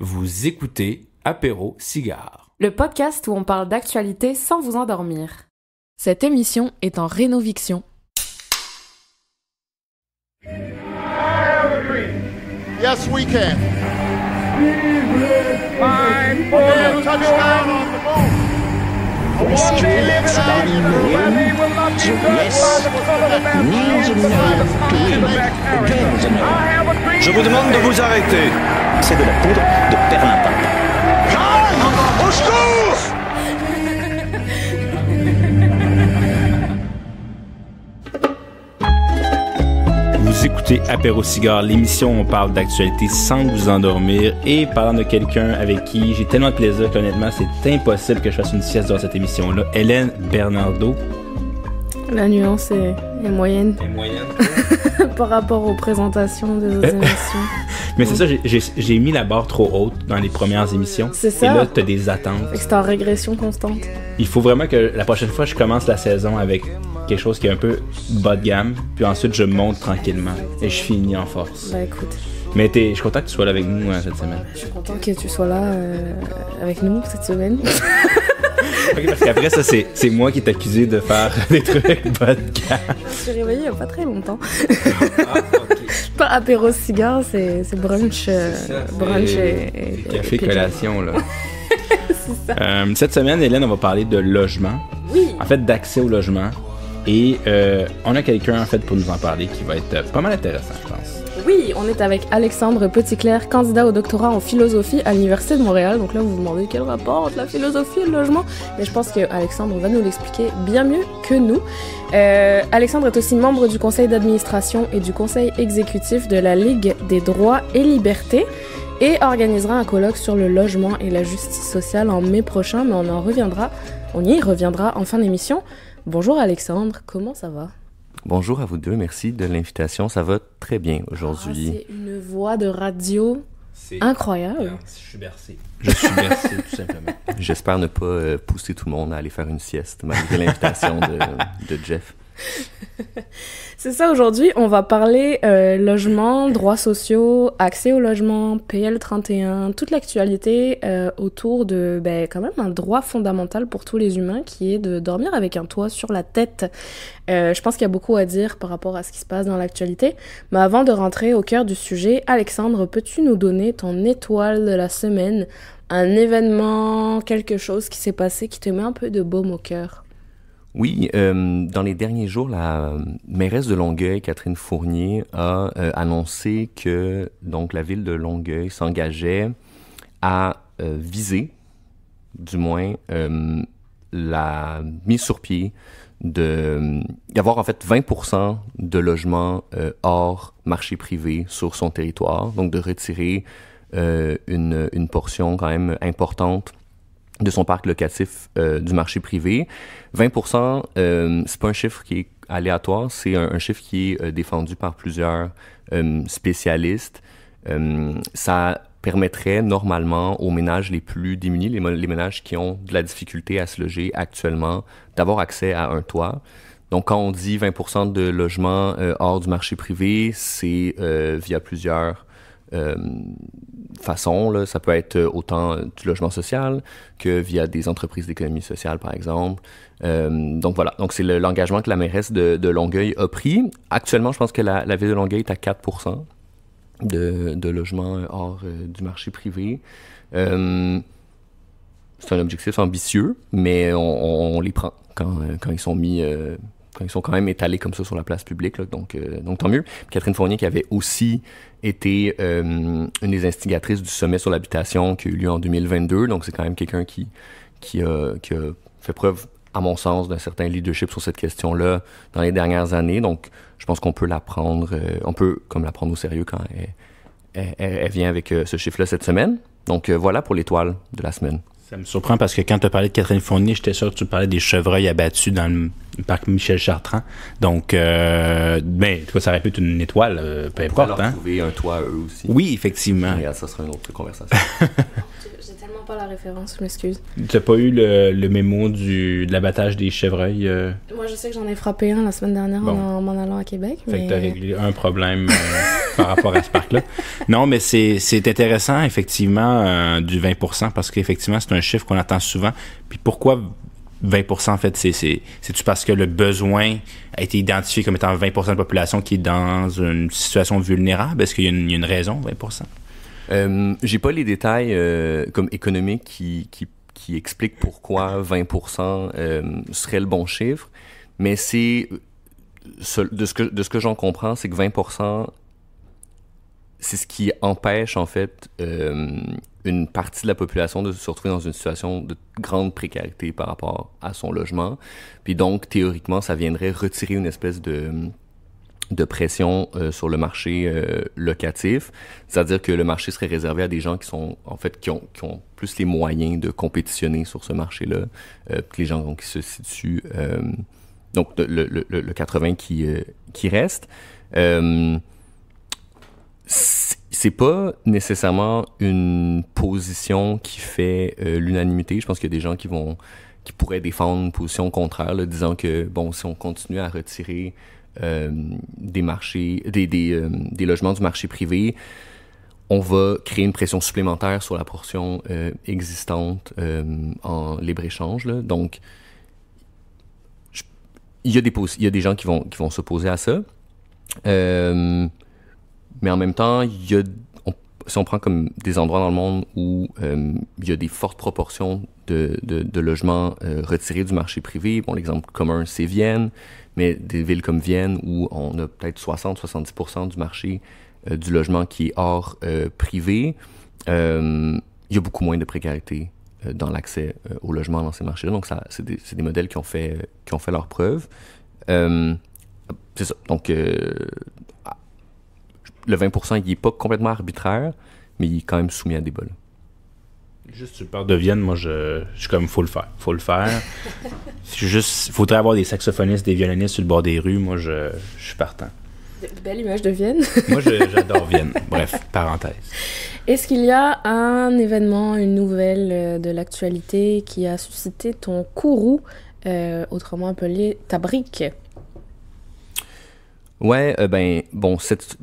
Vous écoutez Apéro Cigare, le podcast où on parle d'actualité sans vous endormir. Cette émission est en rénoviction. Yes, je vous demande de vous arrêter. C'est de la poudre de terrain écoutez Apéro Cigare, l'émission où on parle d'actualité sans vous endormir et parlant de quelqu'un avec qui j'ai tellement de plaisir qu'honnêtement, c'est impossible que je fasse une sieste dans cette émission-là. Hélène Bernardo. La nuance est, est moyenne. Est moyenne. Par rapport aux présentations de autres émissions. Mais c'est ça, j'ai mis la barre trop haute dans les premières émissions. C'est ça. Et là, t'as des attentes. C'est en régression constante. Il faut vraiment que la prochaine fois, je commence la saison avec quelque chose qui est un peu bas de gamme, puis ensuite je monte tranquillement et je finis en force. Bah écoute. Mais je suis content que tu sois là avec nous hein, cette semaine. Je suis content que tu sois là euh, avec nous cette semaine. parce qu'après ça, c'est moi qui t'accuse de faire des trucs bas de gamme. Je suis réveillée il n'y a pas très longtemps. ah, okay. Pas apéro cigare, c'est brunch, euh, brunch et, et, café collation là. Euh, cette semaine, Hélène, on va parler de logement. Oui. En fait, d'accès au logement. Et euh, on a quelqu'un en fait pour nous en parler qui va être pas mal intéressant, je pense. Oui, on est avec Alexandre Petitclerc, candidat au doctorat en philosophie à l'Université de Montréal. Donc là, vous vous demandez quel rapport entre la philosophie et le logement. Mais je pense que Alexandre va nous l'expliquer bien mieux que nous. Euh, Alexandre est aussi membre du conseil d'administration et du conseil exécutif de la Ligue des droits et libertés et organisera un colloque sur le logement et la justice sociale en mai prochain, mais on en reviendra, on y reviendra en fin d'émission. Bonjour Alexandre, comment ça va? Bonjour à vous deux, merci de l'invitation. Ça va très bien ah, aujourd'hui. c'est une voix de radio incroyable. je suis bercé. Je suis bercé, tout simplement. J'espère ne pas euh, pousser tout le monde à aller faire une sieste malgré l'invitation de Jeff. C'est ça, aujourd'hui, on va parler euh, logement, droits sociaux, accès au logement, PL31, toute l'actualité euh, autour de ben, quand même un droit fondamental pour tous les humains qui est de dormir avec un toit sur la tête. Euh, je pense qu'il y a beaucoup à dire par rapport à ce qui se passe dans l'actualité, mais avant de rentrer au cœur du sujet, Alexandre, peux-tu nous donner ton étoile de la semaine, un événement, quelque chose qui s'est passé qui te met un peu de baume au cœur oui, euh, dans les derniers jours, la mairesse de Longueuil, Catherine Fournier, a euh, annoncé que donc la ville de Longueuil s'engageait à euh, viser, du moins, la mise sur pied de d'avoir en fait 20% de logements hors marché privé sur son territoire, donc de retirer une, une portion quand même importante de son parc locatif euh, du marché privé. 20 euh, c'est pas un chiffre qui est aléatoire, c'est un, chiffre qui est euh, défendu par plusieurs spécialistes. ça permettrait normalement aux ménages les plus démunis, les, les, ménages qui ont de la difficulté à se loger actuellement, d'avoir accès à un toit. Donc, quand on dit 20 de logements hors du marché privé, c'est via plusieurs euh, façon. Là. Ça peut être euh, autant euh, du logement social que via des entreprises d'économie sociale, par exemple. donc voilà, donc c'est l'engagement que la mairesse de, Longueuil a pris. Actuellement, je pense que la, ville de Longueuil est à 4 de, logements hors du marché privé. c'est un objectif ambitieux, mais on, les prend quand, quand ils sont mis quand ils sont quand même étalés comme ça sur la place publique, euh, donc, tant mieux. Catherine Fournier qui avait aussi été euh, une des instigatrices du sommet sur l'habitation qui a eu lieu en 2022, donc c'est quand même quelqu'un qui, a, fait preuve, à mon sens, d'un certain leadership sur cette question-là dans les dernières années, donc je pense qu'on peut la prendre, euh, on peut comme la prendre au sérieux quand elle vient avec ce chiffre-là cette semaine. Donc voilà pour l'étoile de la semaine. Ça me surprend parce que quand tu as parlé de Catherine Fournier, j'étais sûr que tu parlais des chevreuils abattus dans le parc Michel Chartrand. Donc, euh, ben, ça aurait pu être une étoile, euh, peu importe. On hein. trouver un toit eux aussi. Oui, effectivement. ça sera une autre conversation. pas la référence, je m'excuse. T'as pas eu le, le mémo du, de l'abattage des chevreuils euh? Moi, je sais que j'en ai frappé un la semaine dernière en m'en allant à Québec. Fait que tu t'as réglé un problème euh, par rapport à ce parc-là. Non, mais c'est intéressant, effectivement, euh, du 20 parce qu'effectivement, c'est un chiffre qu'on attend souvent. Puis pourquoi 20 en fait, c'est-tu parce que le besoin a été identifié comme étant 20 de la population qui est dans une situation vulnérable? Est-ce qu'il y, a une raison, 20 euh, j'ai pas les détails euh, comme économiques qui, expliquent pourquoi 20 euh, serait le bon chiffre, mais c'est de ce que de ce que j'en comprends, c'est que 20 c'est ce qui empêche en fait une partie de la population de se retrouver dans une situation de grande précarité par rapport à son logement. Puis donc théoriquement, ça viendrait retirer une espèce de de pression euh, sur le marché euh, locatif, c'est-à-dire que le marché serait réservé à des gens qui sont en fait qui ont, plus les moyens de compétitionner sur ce marché-là, euh, que les gens qui se situent donc le, 80 qui qui reste. c'est pas nécessairement une position qui fait l'unanimité. Je pense qu'il y a des gens qui vont qui pourraient défendre une position contraire, disant que bon si on continue à retirer euh, des marchés, des, euh, des, logements du marché privé, on va créer une pression supplémentaire sur la portion euh, existante en libre-échange. Donc, il y, a des il y a des gens qui vont, qui vont s'opposer à ça. mais en même temps, il y a si on prend comme des endroits dans le monde où euh, il y a des fortes proportions de, logements euh, retirés du marché privé, bon, l'exemple commun, c'est Vienne, mais des villes comme Vienne où on a peut-être 60-70% du marché euh, du logement qui est hors privé, il y a beaucoup moins de précarité dans l'accès au logement dans ces marchés-là. Donc, c'est des, modèles qui ont fait, qui ont fait leur preuve. c'est ça. Donc, le 20 il n'est pas complètement arbitraire, mais il est quand même soumis à des bols. Juste, tu parles de Vienne, moi, je, je suis comme, faut le faire. Faut le faire. juste, faudrait avoir des saxophonistes, des violonistes sur le bord des rues. Moi, je, je suis partant. Belle image de Vienne. moi, j'adore Vienne. Bref, parenthèse. Est-ce qu'il y a un événement, une nouvelle euh, de l'actualité qui a suscité ton courroux, euh, autrement appelé ta brique? Ouais, euh, ben, bon, cette,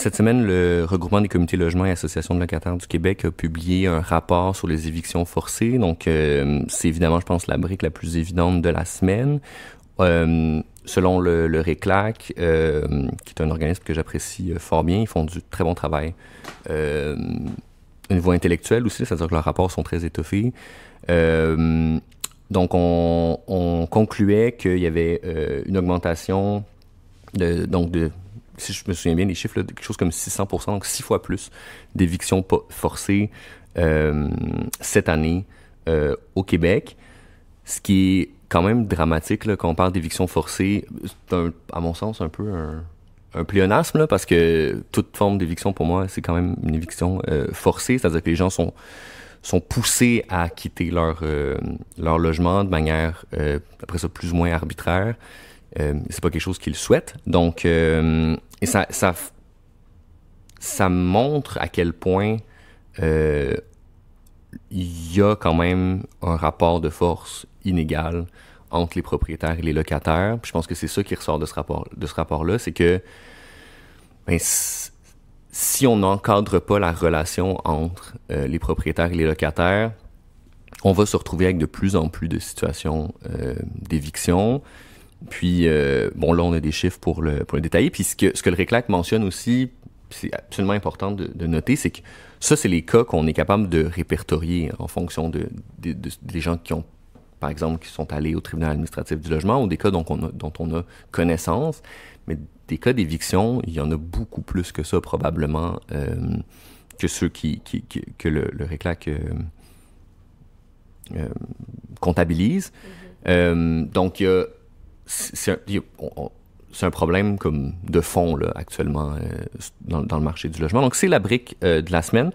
cette semaine, le regroupement des comités logements et associations de locataires du Québec a publié un rapport sur les évictions forcées. Donc, euh, c'est évidemment, je pense, la brique la plus évidente de la semaine. Euh, selon le, le RECLAC, euh, qui est un organisme que j'apprécie fort bien, ils font du très bon travail. Euh, une niveau intellectuelle aussi, c'est-à-dire que leurs rapports sont très étoffés. donc, on, on concluait qu'il y avait une augmentation de, donc de si je me souviens bien les chiffres, là, quelque chose comme 600%, donc 6 fois plus d'évictions forcées euh, cette année euh, au Québec, ce qui est quand même dramatique quand on parle d'évictions forcées. C'est à mon sens un peu un, pléonasme parce que toute forme d'éviction pour moi c'est quand même une éviction euh, forcée, c'est-à-dire que les gens sont sont poussés à quitter leur leur logement de manière après ça plus ou moins arbitraire euh, c'est pas quelque chose qu'il souhaite. Donc, euh, et ça, ça, montre à quel point euh, il y a quand même un rapport de force inégal entre les propriétaires et les locataires. je pense que c'est ça qui ressort de ce rapport, de ce rapport-là, c'est que ben, si on n'encadre pas la relation entre euh, les propriétaires et les locataires, on va se retrouver avec de plus en plus de situations d'éviction puis, euh, bon, là, on a des chiffres pour le, pour le détailler. Puis, ce que, ce que le Réclac mentionne aussi, c'est absolument important de, noter, c'est que ça, c'est les cas qu'on est capable de répertorier en fonction de, des gens qui ont, par exemple, qui sont allés au tribunal administratif du logement ou des cas dont on a, dont on a connaissance. Mais des cas d'éviction, il y en a beaucoup plus que ça, probablement, euh, que ceux qui, que le, le Réclac euh, comptabilise. Mm-hmm. donc, il y a c'est un, problème comme de fond là, actuellement euh, dans, le marché du logement. Donc, c'est la brique euh, de la semaine.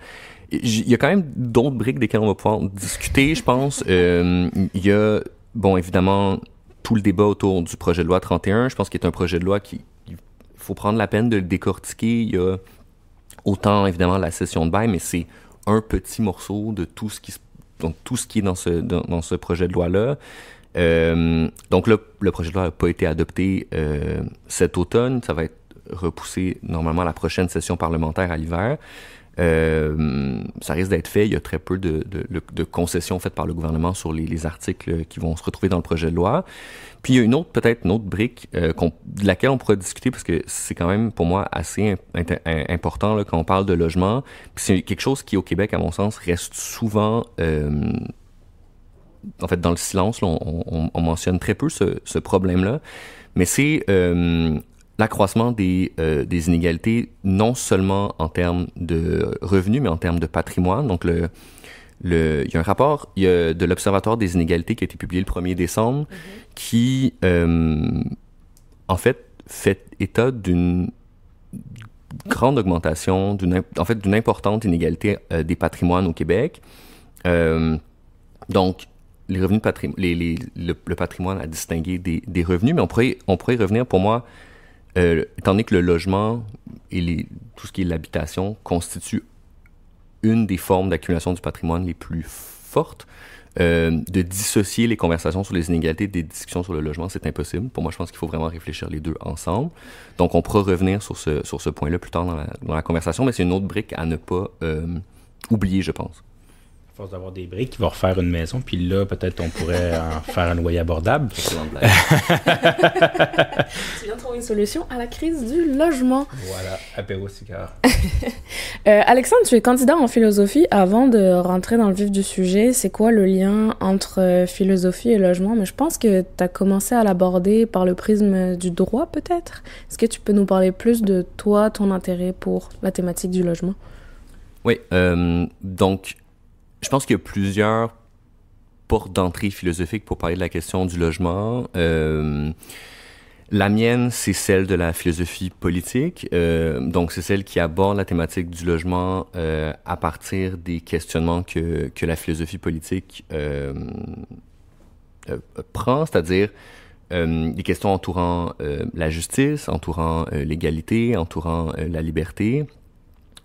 Il y a quand même d'autres briques desquelles on va pouvoir discuter, je pense. Euh, il y a, bon, évidemment, tout le débat autour du projet de loi 31. Je pense qu'il est un projet de loi qui. faut prendre la peine de le décortiquer. Il y a autant, évidemment, la session de bail, mais c'est un petit morceau de tout ce qui tout ce qui est dans ce, dans ce projet de loi-là. Euh, donc là, le projet de loi n'a pas été adopté euh, cet automne. Ça va être repoussé normalement à la prochaine session parlementaire à l'hiver. Euh, ça risque d'être fait. Il y a très peu de, concessions faites par le gouvernement sur les, articles qui vont se retrouver dans le projet de loi. Puis il y a une autre, peut-être une autre brique de laquelle on pourrait discuter parce que c'est quand même pour moi assez important quand on parle de logement. C'est quelque chose qui au Québec, à mon sens, reste souvent en fait, dans le silence, on, mentionne très peu ce, problème-là, mais c'est euh, l'accroissement euh, des, inégalités, non seulement en termes de revenus, mais en termes de patrimoine. Donc, le, le, il y a un rapport il y a de l'Observatoire des inégalités qui a été publié le 1er décembre, mm-hmm. qui, euh, en fait, fait état d'une grande augmentation, en fait, d'une importante inégalité des patrimoines au Québec. donc, les revenus patrimoine, les, le, patrimoine à distinguer des, des, revenus, mais on pourrait, on pourrait y revenir pour moi, euh, étant donné que le logement et tout ce qui est l'habitation constitue une des formes d'accumulation du patrimoine les plus fortes. Euh, de dissocier les conversations sur les inégalités des discussions sur le logement, c'est impossible. Pour moi, je pense qu'il faut vraiment réfléchir les deux ensemble. Donc, on pourra revenir sur ce, sur ce point-là plus tard dans la, conversation, mais c'est une autre brique à ne pas euh, oublier, je pense force d'avoir des briques, il va refaire une maison, puis là, peut-être on pourrait en faire un loyer abordable. tu viens de trouver une solution à la crise du logement. Voilà, apéro cigare. Euh, Alexandre, tu es candidat en philosophie. Avant de rentrer dans le vif du sujet, c'est quoi le lien entre euh, philosophie et logement? Mais je pense que tu as commencé à l'aborder par le prisme du droit, peut-être. Est-ce que tu peux nous parler plus de toi, ton intérêt pour la thématique du logement? Oui, euh, donc je pense qu'il y a plusieurs portes d'entrée philosophiques pour parler de la question du logement. Euh, la mienne, c'est celle de la philosophie politique. Euh, donc, c'est celle qui aborde la thématique du logement euh, à partir des questionnements que, que la philosophie politique prend, c'est-à-dire les questions entourant la justice, entourant l'égalité, entourant la liberté.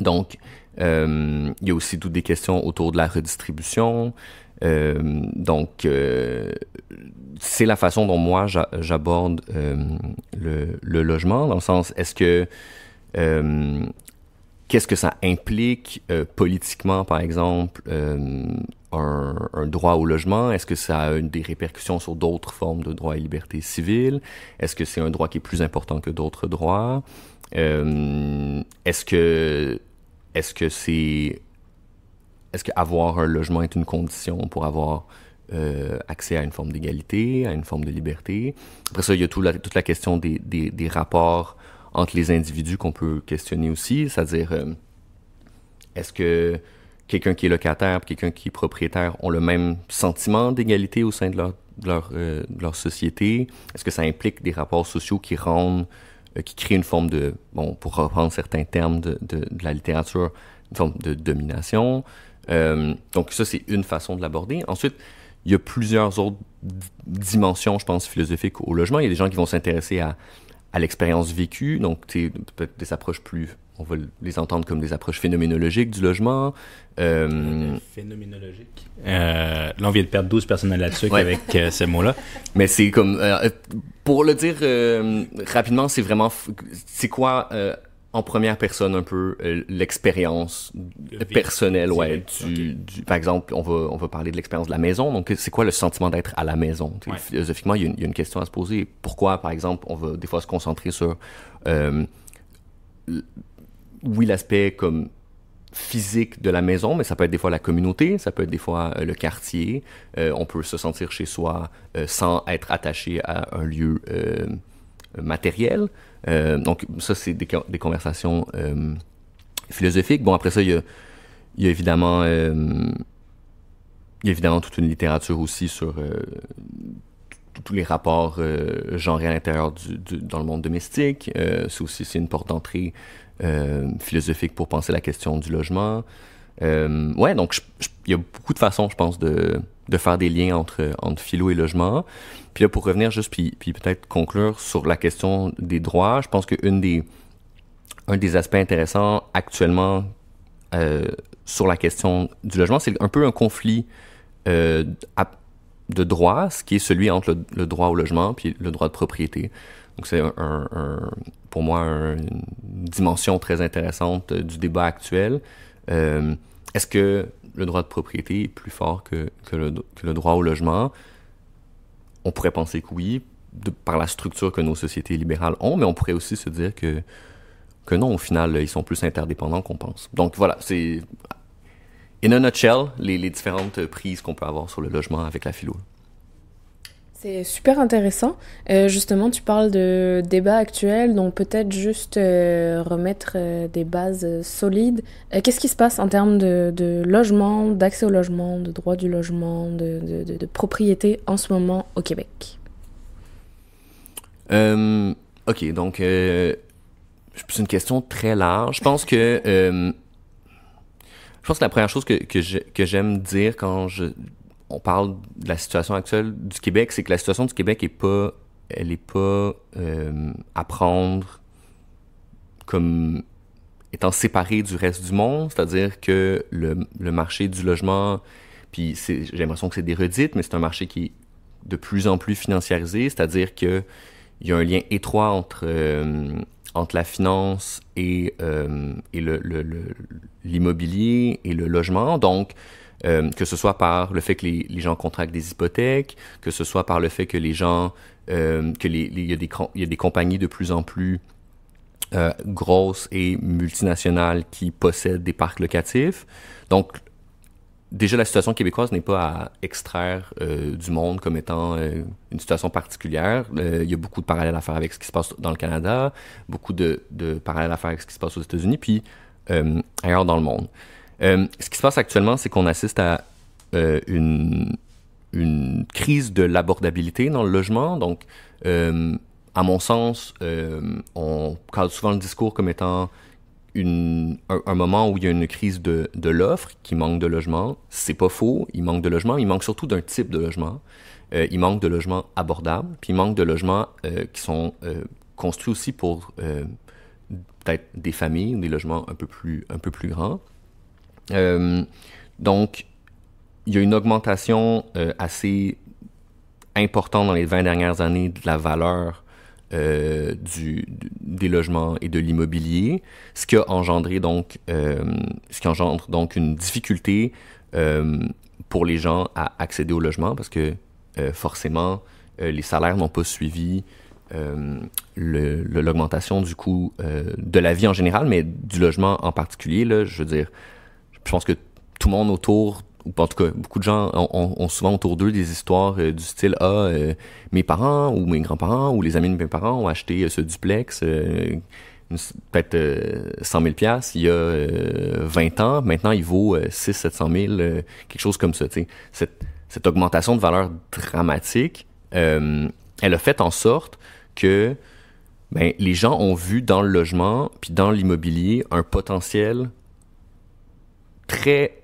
Donc, euh, il y a aussi toutes des questions autour de la redistribution. Euh, donc, euh, c'est la façon dont moi j'aborde le, logement, dans le sens, est-ce que qu'est-ce que ça implique politiquement, par exemple, un, droit au logement? Est-ce que ça a des répercussions sur d'autres formes de droits et libertés civiles? Est-ce que c'est un droit qui est plus important que d'autres droits? est-ce que est-ce que c'est. Est-ce qu'avoir un logement est une condition pour avoir euh, accès à une forme d'égalité, à une forme de liberté? Après ça, il y a toute la question des, rapports entre les individus qu'on peut questionner aussi, c'est-à-dire euh, est-ce que quelqu'un qui est locataire quelqu'un qui est propriétaire ont le même sentiment d'égalité au sein de leur, de leur euh, société? Est-ce que ça implique des rapports sociaux qui rendent euh, qui crée une forme de, bon, pour reprendre certains termes de, de, la littérature, une forme de domination. Euh, donc ça, c'est une façon de l'aborder. Ensuite, il y a plusieurs autres dimensions, je pense, philosophiques au logement. Il y a des gens qui vont s'intéresser à, à l'expérience vécue, donc peut-être des approches plus on va les entendre comme des approches phénoménologiques du logement. Euh... euh là, on vient de perdre 12 personnes là-dessus avec euh, ces mots-là. Mais c'est comme. Euh, pour le dire rapidement, c'est vraiment. C'est quoi en première personne un peu l'expérience personnelle ouais par exemple on va on va parler de l'expérience de la maison donc c'est quoi le sentiment d'être à la maison philosophiquement il y, a une, question à se poser pourquoi par exemple on va des fois se concentrer sur euh, oui, l'aspect comme physique de la maison, mais ça peut être des fois la communauté, ça peut être des fois euh, le quartier. Euh, on peut se sentir chez soi euh, sans être attaché à un lieu matériel. donc ça, c'est des, conversations philosophiques. Bon, après ça, évidemment... il y a évidemment toute une littérature aussi sur tous les rapports euh, genre genrés à l'intérieur du, dans le monde domestique. Euh, c'est aussi c'est une porte d'entrée euh, philosophique pour penser la question du logement. ouais, donc il y a beaucoup de façons, je pense, de, de faire des liens entre, entre philo et logement. Puis là, pour revenir juste, puis, puis peut-être conclure sur la question des droits, je pense qu'une des, un des aspects intéressants actuellement sur la question du logement, c'est un peu un conflit de droit, ce qui est celui entre le, droit au logement puis le droit de propriété. Donc c'est un, pour moi une dimension très intéressante euh, du débat actuel. Euh, est-ce que le droit de propriété est plus fort que, le, droit au logement On pourrait penser que oui, par la structure que nos sociétés libérales ont, mais on pourrait aussi se dire que, que non, au final, ils sont plus interdépendants qu'on pense. Donc voilà, c'est in a nutshell, les, différentes prises qu'on peut avoir sur le logement avec la philo. C'est super intéressant. Euh, justement, tu parles de débats actuels, donc peut-être juste euh, remettre euh, des bases solides. Qu'est-ce qui se passe en termes de, logement, d'accès au logement, de droit du logement, de, de propriété en ce moment au Québec Ok, donc c'est une question très large. Je pense que je pense que la première chose que, que j'aime dire quand je, on parle de la situation actuelle du Québec, c'est que la situation du Québec est pas, elle est pas euh, à prendre comme étant séparée du reste du monde, c'est-à-dire que le, marché du logement, puis j'ai l'impression que c'est des redites, mais c'est un marché qui est de plus en plus financiarisé, c'est-à-dire qu'il y a un lien étroit entre euh, entre la finance et, euh, l'immobilier et le logement. Donc, euh, que ce soit par le fait que les, gens contractent des hypothèques, que ce soit par le fait que les gens, euh, que les, y, a des, y, a des, compagnies de plus en plus grosses et multinationales qui possèdent des parcs locatifs. Donc, déjà la situation québécoise n'est pas à extraire euh, du monde comme étant euh, une situation particulière. Euh, il y a beaucoup de parallèles à faire avec ce qui se passe dans le Canada, beaucoup de, parallèles à faire avec ce qui se passe aux États-Unis, puis ailleurs dans le monde. ce qui se passe actuellement, c'est qu'on assiste à une, crise de l'abordabilité dans le logement. Donc, à mon sens, on cause souvent le discours comme étant une, un, moment où il y a une crise de, de l'offre, qui manque de logements. C'est pas faux, il manque de logements, il manque surtout d'un type de logement. Euh, il manque de logements abordables, puis il manque de logements euh, qui sont euh, construits aussi pour peut-être des familles des logements un peu plus, un peu plus grands. donc, il y a une augmentation assez importante dans les 20 dernières années de la valeur euh, du, des logements et de l'immobilier, ce qui a engendré donc, euh, ce qui engendre donc une difficulté euh, pour les gens à accéder au logement parce que forcément les salaires n'ont pas suivi l'augmentation du coût de la vie en général, mais du logement en particulier. Là, je veux dire, je pense que tout le monde autour ou en tout cas, beaucoup de gens ont, souvent autour d'eux des histoires euh, du style Ah, euh, mes parents ou mes grands-parents ou les amis de mes parents ont acheté euh, ce duplex, peut-être 100 000 pièces il y a 20 ans, maintenant il vaut 6 700 000, quelque chose comme ça. Cette, cette augmentation de valeur dramatique, elle a fait en sorte que ben, les gens ont vu dans le logement puis dans l'immobilier un potentiel très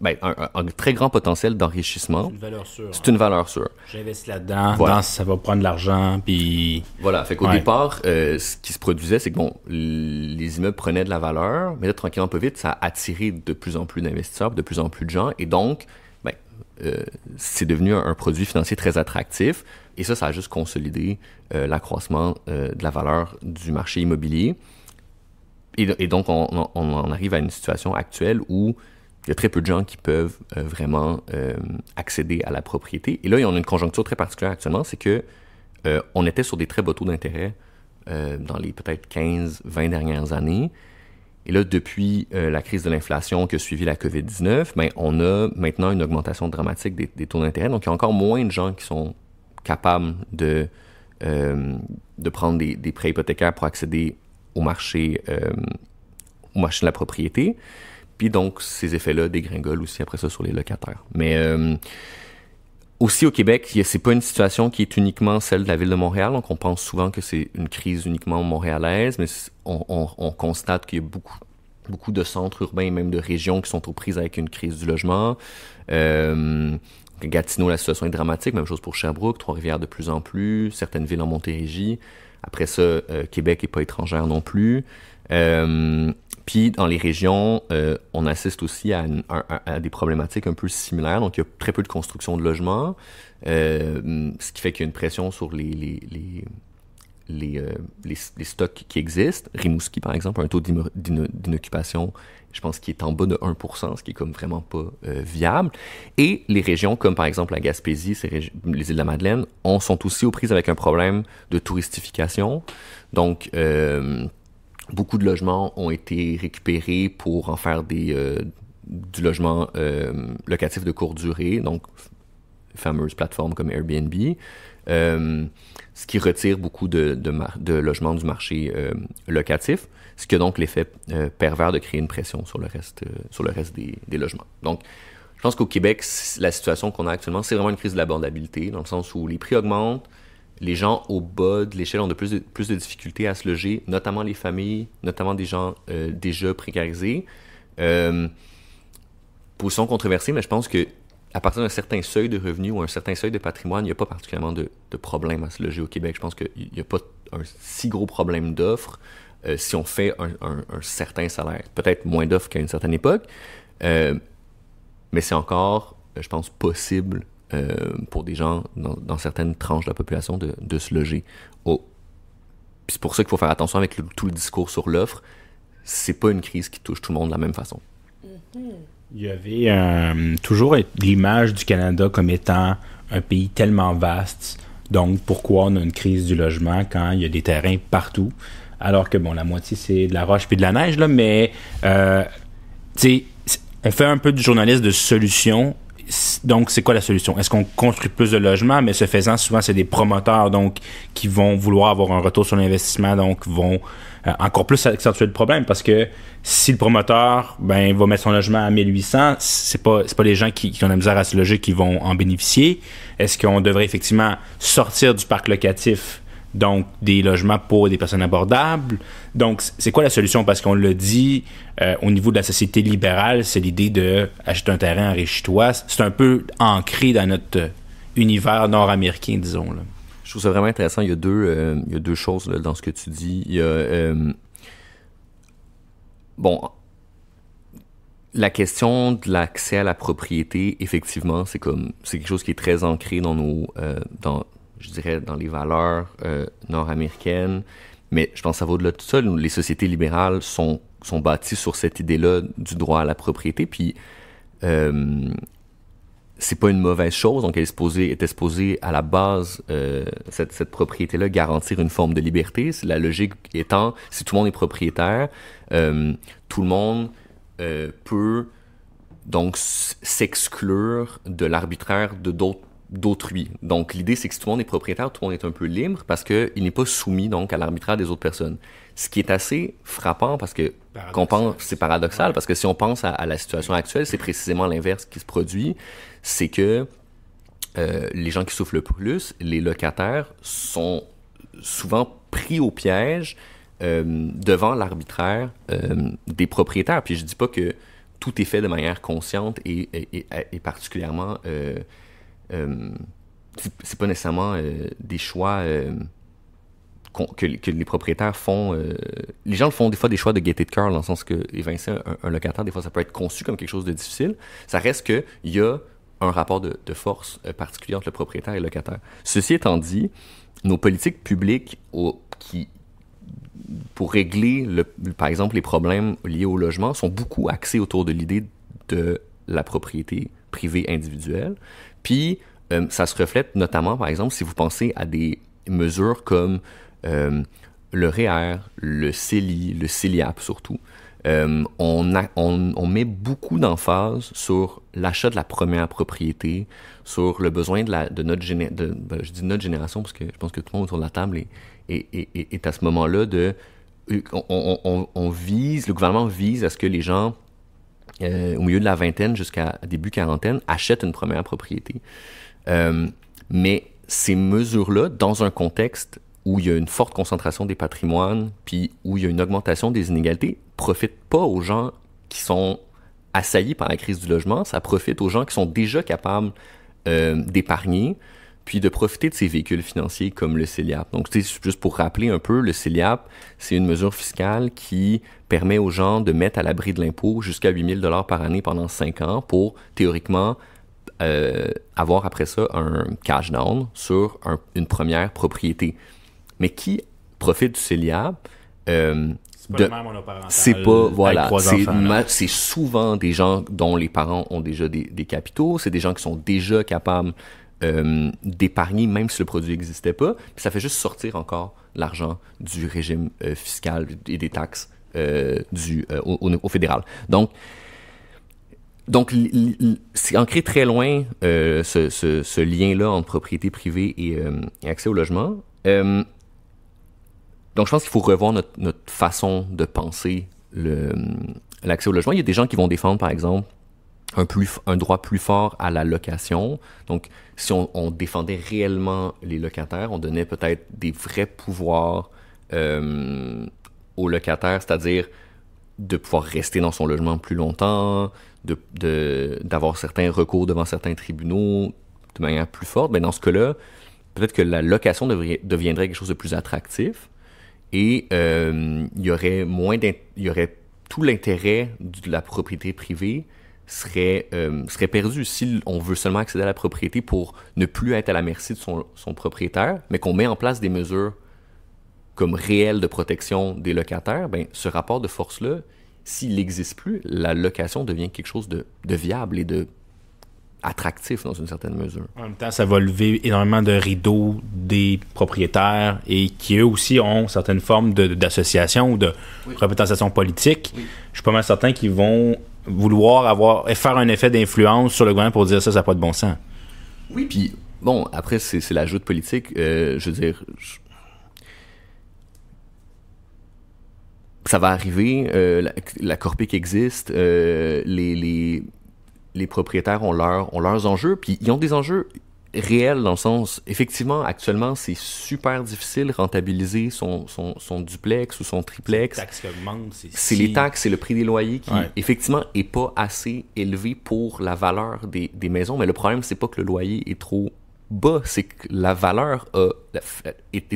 ben, un, très grand potentiel d'enrichissement. C'est une valeur sûre. C'est une hein. valeur sûre. J'investis là-dedans, ça va prendre de l'argent, puis... Voilà, fait qu'au départ, euh, ce qui se produisait, c'est que, bon, les immeubles prenaient de la valeur, mais là, tranquillement, peu vite, ça a attiré de plus en plus d'investisseurs, de plus en plus de gens, et donc, ben, euh, c'est devenu un, produit financier très attractif, et ça, ça a juste consolidé euh, l'accroissement de la valeur du marché immobilier. Et, donc, on, on, en arrive à une situation actuelle où il y a très peu de gens qui peuvent euh, vraiment euh, accéder à la propriété. Et là, il on a une conjoncture très particulière actuellement, c'est que euh, on était sur des très bas taux d'intérêt dans les peut-être 15, 20 dernières années. Et là, depuis la crise de l'inflation qui a suivi la COVID-19, ben, on a maintenant une augmentation dramatique des, taux d'intérêt. Donc, il y a encore moins de gens qui sont capables de, de prendre des, des, prêts hypothécaires pour accéder au marché, au marché de la propriété. Puis donc, ces effets-là dégringolent aussi après ça sur les locataires. Mais euh, aussi au Québec, c'est pas une situation qui est uniquement celle de la ville de Montréal. Donc, on pense souvent que c'est une crise uniquement montréalaise, mais on, constate qu'il y a beaucoup, beaucoup de centres urbains et même de régions qui sont aux prises avec une crise du logement. Euh, Gatineau, la situation est dramatique. Même chose pour Sherbrooke, Trois-Rivières de plus en plus, certaines villes en Montérégie. Après ça, euh, Québec n'est pas étrangère non plus. Euh, puis dans les régions, euh, on assiste aussi à, des problématiques un peu similaires. Donc il y a très peu de construction de logements, euh, ce qui fait qu'il y a une pression sur les, les, les, stocks qui existent. Rimouski, par exemple, a un taux d'inoccupation, je pense, qui est en bas de 1%, ce qui est comme vraiment pas viable. Et les régions comme par exemple la Gaspésie, les îles de la Madeleine, on sont aussi aux prises avec un problème de touristification. Donc beaucoup de logements ont été récupérés pour en faire des, euh, du logement euh, locatif de courte durée, donc fameuses plateformes comme Airbnb, euh, ce qui retire beaucoup de, de, logements du marché locatif, ce qui a donc l'effet pervers de créer une pression sur le reste, sur le reste des, des logements. Donc, je pense qu'au Québec, la situation qu'on a actuellement, c'est vraiment une crise de l'abordabilité, dans le sens où les prix augmentent, les gens au bas de l'échelle ont de plus, de plus de difficultés à se loger, notamment les familles, notamment des gens euh, déjà précarisés. Euh, position controversée, mais je pense que à partir d'un certain seuil de revenus ou un certain seuil de patrimoine, il n'y a pas particulièrement de, de, problème à se loger au Québec. Je pense qu'il n'y a pas un si gros problème d'offres euh, si on fait un, certain salaire. Peut-être moins d'offres qu'à une certaine époque, euh, mais c'est encore, je pense, possible euh, pour des gens dans, certaines tranches de la population de, se loger. C'est pour ça qu'il faut faire attention avec tout le discours sur l'offre. C'est pas une crise qui touche tout le monde de la même façon. Il y avait euh, toujours l'image du Canada comme étant un pays tellement vaste. Donc, pourquoi on a une crise du logement quand il y a des terrains partout? Alors que, bon, la moitié, c'est de la roche puis de la neige, là, mais, euh, tu sais, on fait un peu du journaliste de solution donc, c'est quoi la solution? Est-ce qu'on construit plus de logements? Mais ce faisant, souvent, c'est des promoteurs donc qui vont vouloir avoir un retour sur l'investissement, donc vont euh, encore plus accentuer le problème parce que si le promoteur ben, va mettre son logement à 1800, c'est pas, pas les gens qui, qui ont la misère à se loger qui vont en bénéficier. Est-ce qu'on devrait effectivement sortir du parc locatif donc des logements pour des personnes abordables. Donc, c'est quoi la solution? Parce qu'on le dit, euh, au niveau de la société libérale, c'est l'idée de acheter un terrain, enrichis-toi. C'est un peu ancré dans notre euh, univers nord-américain, disons. Là. Je trouve ça vraiment intéressant. Il y a deux, euh, il y a deux choses dans ce que tu dis. Il y a, bon, la question de l'accès à la propriété, effectivement, c'est comme c'est quelque chose qui est très ancré dans nos je dirais, dans les valeurs euh, nord-américaines. Mais je pense que ça va au-delà tout seul. Les sociétés libérales sont, sont bâties sur cette idée-là du droit à la propriété. Puis, euh, c'est pas une mauvaise chose. Donc, elle est exposée à la base, euh, cette, cette propriété-là, garantir une forme de liberté. La logique étant, si tout le monde est propriétaire, tout le monde peut donc s'exclure de l'arbitraire de d'autres d'autrui. Donc l'idée, c'est que si tout le monde est propriétaire, tout le monde est un peu libre parce qu'il n'est pas soumis donc à l'arbitraire des autres personnes. Ce qui est assez frappant parce que c'est paradoxal parce que si on pense à, la situation actuelle, c'est précisément l'inverse qui se produit, c'est que euh, les gens qui souffrent le plus, les locataires, sont souvent pris au piège euh, devant l'arbitraire euh, des propriétaires. Puis je dis pas que tout est fait de manière consciente et particulièrement euh, c'est pas nécessairement euh, des choix euh, que, les propriétaires font. les gens font des fois des choix de gaieté de cœur, dans le sens que évincer un, un, locataire, des fois, ça peut être conçu comme quelque chose de difficile. Ça reste qu'il y a un rapport de, force particulier entre le propriétaire et le locataire. Ceci étant dit, nos politiques publiques qui, pour régler, le, par exemple, les problèmes liés au logement sont beaucoup axés autour de l'idée de la propriété privée individuelle, puis, euh, ça se reflète notamment, par exemple, si vous pensez à des mesures comme euh, le REER, e le CELI, le CELIAP surtout. Euh, on, on, met beaucoup d'emphase sur l'achat de la première propriété, sur le besoin de, notre génération, ben, notre génération parce que je pense que tout le monde autour de la table est, à ce moment-là de... on, vise, le gouvernement vise à ce que les gens euh, au milieu de la vingtaine jusqu'à début quarantaine, achètent une première propriété. Euh, mais ces mesures-là, dans un contexte où il y a une forte concentration des patrimoines, puis où il y a une augmentation des inégalités, profitent pas aux gens qui sont assaillis par la crise du logement, ça profite aux gens qui sont déjà capables euh, d'épargner, puis de profiter de ces véhicules financiers comme le CELIAP. Donc, juste pour rappeler un peu, le CELIAP, c'est une mesure fiscale qui permet aux gens de mettre à l'abri de l'impôt jusqu'à 8 000 par année pendant 5 ans pour, théoriquement, euh, avoir après ça un cash down sur une première propriété. Mais qui profite du CELIAP euh, c'est pas, voilà pas voilà, c'est souvent des gens dont les parents ont déjà des capitaux, c'est des gens qui sont déjà capables euh, d'épargner même si le produit n'existait pas. Puis ça fait juste sortir encore l'argent du régime euh, fiscal et des taxes euh, du, au, fédéral. Donc, donc, c'est ancré très loin ce, ce, lien-là entre propriété privée et, accès au logement. donc, je pense qu'il faut revoir notre, notre, façon de penser l'accès au logement. Il y a des gens qui vont défendre, par exemple, un, droit plus fort à la location. Donc, si on, défendait réellement les locataires, on donnait peut-être des vrais pouvoirs euh, aux locataires, c'est-à-dire de pouvoir rester dans son logement plus longtemps, d'avoir de, certains recours devant certains tribunaux de manière plus forte. Mais dans ce cas-là, peut-être que la location deviendrait quelque chose de plus attractif et euh, il y aurait moins il y aurait tout l'intérêt de la propriété privée serait, euh, serait perdu si on veut seulement accéder à la propriété pour ne plus être à la merci de son, son propriétaire, mais qu'on met en place des mesures comme réelles de protection des locataires, ben, ce rapport de force-là, s'il n'existe plus, la location devient quelque chose de, de, viable et de attractif dans une certaine mesure. En même temps, ça va lever énormément de rideaux des propriétaires et qui eux aussi ont certaines formes d'association ou de représentation politique. Je suis pas mal certain qu'ils vont vouloir avoir faire un effet d'influence sur le gouvernement pour dire ça, ça n'a pas de bon sens. Oui, puis bon, après, c'est l'ajout de politique. Euh, je veux dire. Ça va arriver, euh, la, la corpic existe, euh, les, les, les, propriétaires ont, leur, ont leurs enjeux, puis ils ont des enjeux, réel dans le sens, effectivement, actuellement, c'est super difficile rentabiliser son, son, son, duplex ou son triplex. C'est les taxes, c'est le prix des loyers qui, effectivement, est pas assez élevé pour la valeur des, des maisons. Mais le problème, c'est pas que le loyer est trop bas, c'est que la valeur a,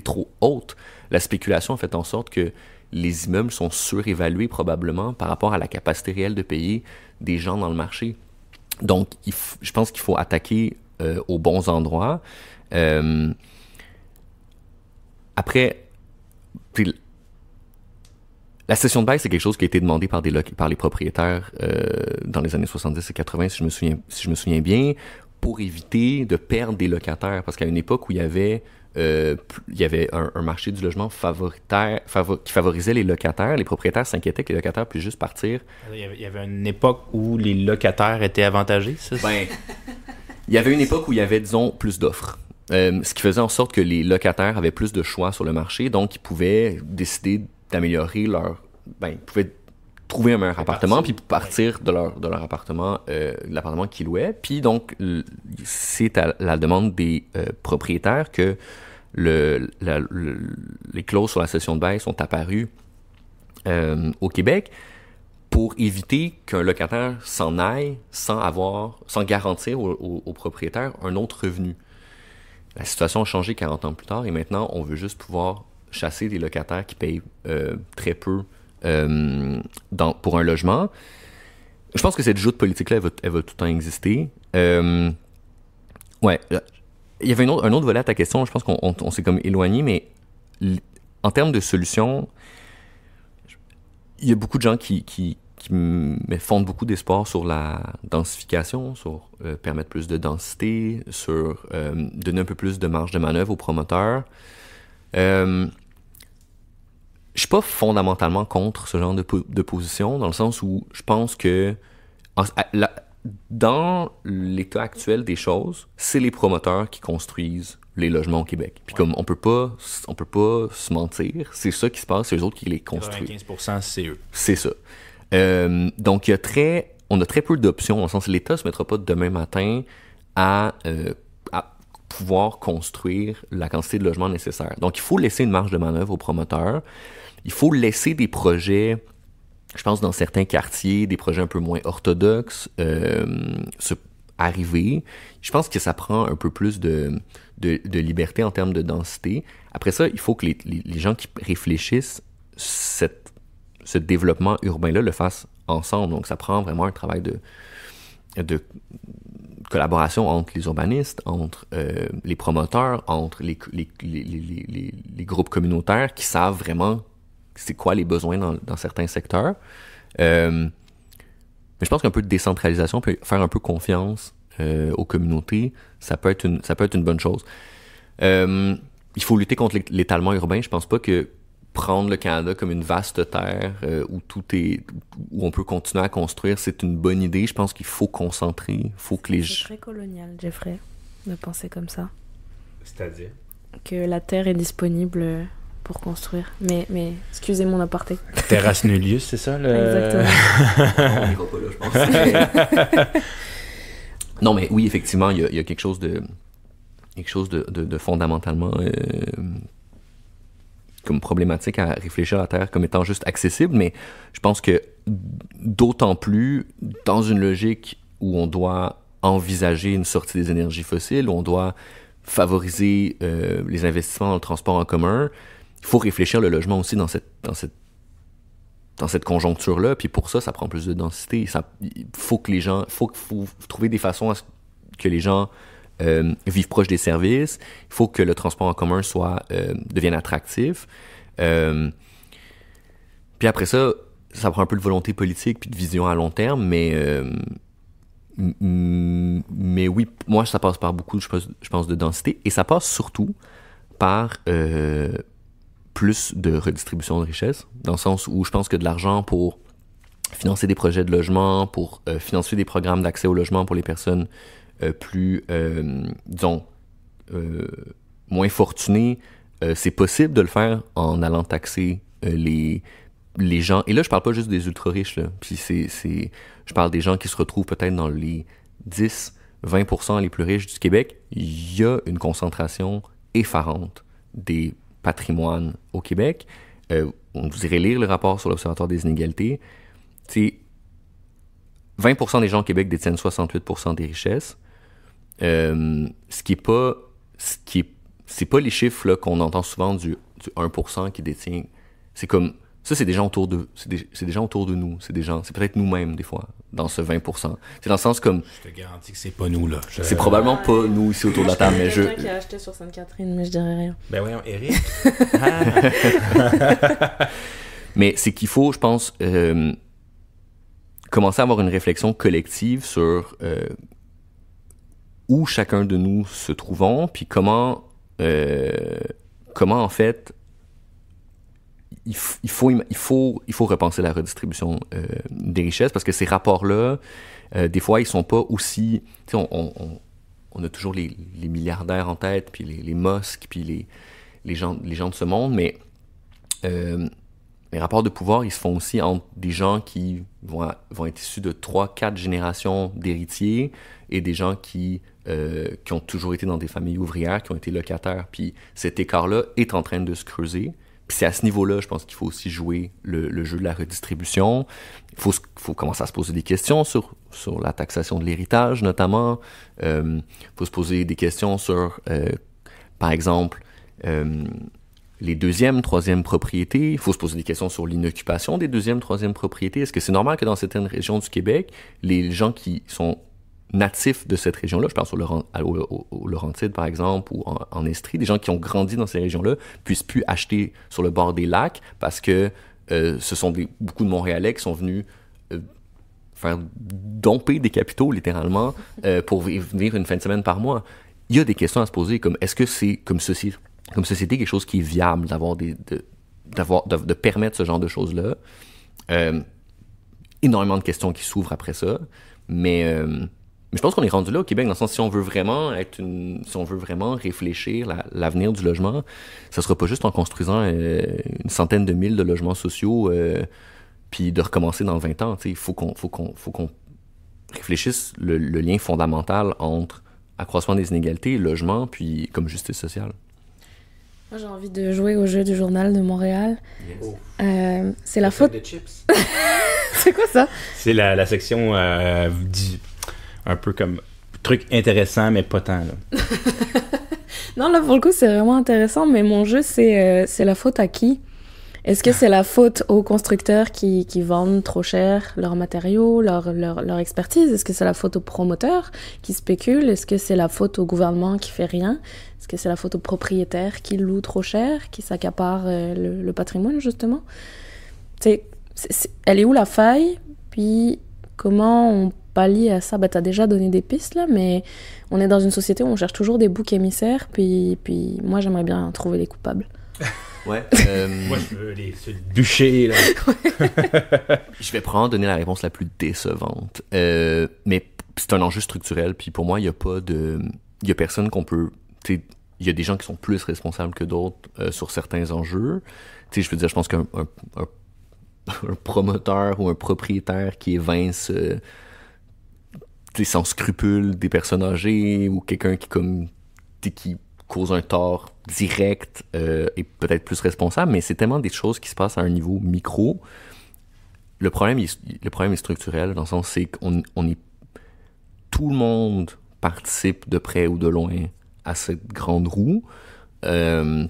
trop haute. La spéculation a fait en sorte que les immeubles sont surévalués probablement par rapport à la capacité réelle de payer des gens dans le marché. Donc, je pense qu'il faut attaquer euh, aux bons endroits. Euh, après, la session de bail, c'est quelque chose qui a été demandé par, des par les propriétaires euh, dans les années 70 et 80, si je me souviens, si je me souviens bien, pour éviter de perdre des locataires. Parce qu'à une époque où il y avait, il y avait un, marché du logement favoritaire, qui favorisait les locataires, les propriétaires s'inquiétaient que les locataires puissent juste partir. Il y, avait, une époque où les locataires étaient avantagés, ça? Ben, Il y avait une époque où il y avait, disons, plus d'offres. Euh, ce qui faisait en sorte que les locataires avaient plus de choix sur le marché, donc ils pouvaient décider d'améliorer leur. Ben, ils pouvaient trouver un meilleur appartement, puis partir de leur, de leur appartement, euh, l'appartement qu'ils louaient. Puis donc, c'est à la demande des euh, propriétaires que le, les clauses sur la session de bail sont apparues au Québec pour éviter qu'un locataire s'en aille sans avoir, sans garantir au, propriétaire un autre revenu. La situation a changé 40 ans plus tard et maintenant on veut juste pouvoir chasser des locataires qui payent euh, très peu euh, pour un logement. Je pense que cette joute politique-là, elle, va, tout le temps exister. Euh, ouais. Il y avait un autre volet à ta question, je pense qu'on s'est comme éloigné, mais en termes de solutions, il y a beaucoup de gens qui, qui, beaucoup d'espoir sur la densification, sur euh, permettre plus de densité, sur euh, donner un peu plus de marge de manœuvre aux promoteurs. Je euh, je suis pas fondamentalement contre ce genre de, position, dans le sens où je pense que dans l'état actuel des choses, c'est les promoteurs qui construisent les logements au Québec. Puis comme on peut pas, on peut pas se mentir, c'est ça qui se passe, c'est eux autres qui les construisent. 15 c'est eux. C'est ça. Euh, donc il très, on a très peu d'options. En sens, l'État se mettra pas demain matin euh, à, pouvoir construire la quantité de logements nécessaire. Donc il faut laisser une marge de manœuvre aux promoteurs. Il faut laisser des projets je pense dans certains quartiers, des projets un peu moins orthodoxes, euh, se arriver. Je pense que ça prend un peu plus de, de, de liberté en termes de densité. Après ça, il faut que les, les, gens qui réfléchissent cette, ce développement urbain-là le fassent ensemble. Donc, ça prend vraiment un travail de, de collaboration entre les urbanistes, entre euh, les promoteurs, entre les, les, les, les, groupes communautaires qui savent vraiment c'est quoi les besoins dans, dans certains secteurs. Euh, mais je pense qu'un peu de décentralisation, peut faire un peu confiance euh, aux communautés, ça peut être une, ça peut être une bonne chose. Euh, il faut lutter contre l'étalement urbain. Je pense pas que prendre le Canada comme une vaste terre euh, où tout est où on peut continuer à construire, c'est une bonne idée. Je pense qu'il faut concentrer, faut que les C'est très colonial, Jeffrey, de penser comme ça. C'est-à-dire que la terre est disponible pour construire. Mais, mais excusez mon aparté. Terrasse Nullius, c'est ça Exactement. non, mais oui, effectivement, il y, a quelque chose de, quelque chose de, fondamentalement euh, comme problématique à réfléchir à la Terre comme étant juste accessible, mais je pense que d'autant plus dans une logique où on doit envisager une sortie des énergies fossiles, où on doit favoriser euh, les investissements dans le transport en commun, il faut réfléchir le logement aussi dans cette, dans cette, dans cette conjoncture-là. Puis pour ça, ça prend plus de densité. Il faut que les gens, faut, faut trouver des façons à ce que les gens euh, vivent proche des services. Il faut que le transport en commun soit euh, devienne attractif. Euh, puis après ça, ça prend un peu de volonté politique puis de vision à long terme, mais mais oui, moi ça passe par beaucoup, je je pense, de densité et ça passe surtout par plus de redistribution de richesses, dans le sens où je pense que de l'argent pour financer des projets de logement, pour euh, financer des programmes d'accès au logement pour les personnes euh, plus, euh, disons, moins fortunées, c'est possible de le faire en allant taxer les, les gens. Et là, je parle pas juste des ultra-riches, puis c'est, je parle des gens qui se retrouvent peut-être dans les 10, 20% les plus riches du Québec. Il y a une concentration effarante des patrimoine au Québec. Euh, on vous irez lire le rapport sur l'Observatoire des inégalités. 20 des gens au Québec détiennent 68 des richesses. Euh, ce qui n'est pas. Ce qui pas les chiffres qu'on entend souvent du, du 1 qui détient. C'est comme ça, c'est des gens autour de, C'est des, gens autour de nous. C'est des gens. C'est peut-être nous-mêmes, des fois, dans ce 20 C'est dans le sens comme. Je te garantis que c'est pas nous, là. C'est probablement pas nous ici autour de la table, mais je. qui a acheté sur Sainte-Catherine, mais je dirais rien. Ben voyons, Eric. mais c'est qu'il faut, je pense, euh, commencer à avoir une réflexion collective sur euh, où chacun de nous se trouvons, puis comment. Euh, comment en fait il, faut, il, faut, il faut repenser la redistribution euh, des richesses parce que ces rapports-là, euh, des fois, ils sont pas aussi. On, on, a toujours les, les, milliardaires en tête, puis les, les mosques, puis les, les, gens, les gens de ce monde, mais euh, les rapports de pouvoir, ils se font aussi entre des gens qui vont, vont être issus de trois, quatre générations d'héritiers et des gens qui, qui ont toujours été dans des familles ouvrières, qui ont été locataires. Puis cet écart-là est en train de se creuser c'est à ce niveau-là, je pense qu'il faut aussi jouer le, jeu de la redistribution. Il faut, commencer à se poser des questions sur, la taxation de l'héritage, notamment. Il euh, faut se poser des questions sur, euh, par exemple, euh, les deuxièmes, troisièmes propriétés. Il faut se poser des questions sur l'inoccupation des deuxièmes, troisièmes propriétés. Est-ce que c'est normal que dans certaines régions du Québec, les gens qui sont natifs de cette région-là, je pense aux au, Laurentide, par exemple ou en, Estrie, des gens qui ont grandi dans ces régions-là puissent plus acheter sur le bord des lacs parce que euh, ce sont des, beaucoup de Montréalais qui sont venus euh, faire domper des capitaux littéralement euh, pour venir une fin de semaine par mois. Il y a des questions à se poser comme est-ce que c'est comme ceci, comme société quelque chose qui est viable d'avoir des d'avoir de, de, permettre ce genre de choses là. énormément de questions qui s'ouvrent après ça, mais mais je pense qu'on est rendu là au Québec, dans le sens si on veut vraiment être une, si on veut vraiment réfléchir l'avenir du logement, ça sera pas juste en construisant euh, une centaine de mille de logements sociaux euh, puis de recommencer dans 20 ans. Il faut qu'on faut qu'on faut qu'on réfléchisse le, lien fondamental entre accroissement des inégalités, logement puis comme justice sociale. Moi j'ai envie de jouer au jeu du journal de Montréal. Euh, c'est la faute. De chips. c'est quoi ça C'est la, la, section du un peu comme truc intéressant, mais pas tant. Là. non, là, pour le coup, c'est vraiment intéressant, mais mon jeu, c'est euh, la faute à qui Est-ce que ah. c'est la faute aux constructeurs qui, qui vendent trop cher leurs matériaux, leur, leur, expertise Est-ce que c'est la faute aux promoteurs qui spéculent Est-ce que c'est la faute au gouvernement qui fait rien Est-ce que c'est la faute aux propriétaires qui louent trop cher, qui s'accaparent euh, le, patrimoine, justement c'est elle est où la faille Puis comment on lié à ça, bah, t'as déjà donné des pistes là, mais on est dans une société où on cherche toujours des boucs émissaires, puis, puis moi j'aimerais bien trouver les coupables. Ouais. Euh, moi, je veux les, bûcher, là. je vais prendre donner la réponse la plus décevante. Euh, mais c'est un enjeu structurel, puis pour moi, il n'y a pas de. Il y a personne qu'on peut. Il y a des gens qui sont plus responsables que d'autres euh, sur certains enjeux. je veux dire, je pense qu'un promoteur ou un propriétaire qui évince sans scrupule des personnes âgées ou quelqu'un qui comme qui cause un tort direct et euh, peut-être plus responsable, mais c'est tellement des choses qui se passent à un niveau micro. Le problème, le problème est structurel, dans le sens c'est qu'on on est tout le monde participe de près ou de loin à cette grande roue. Euh,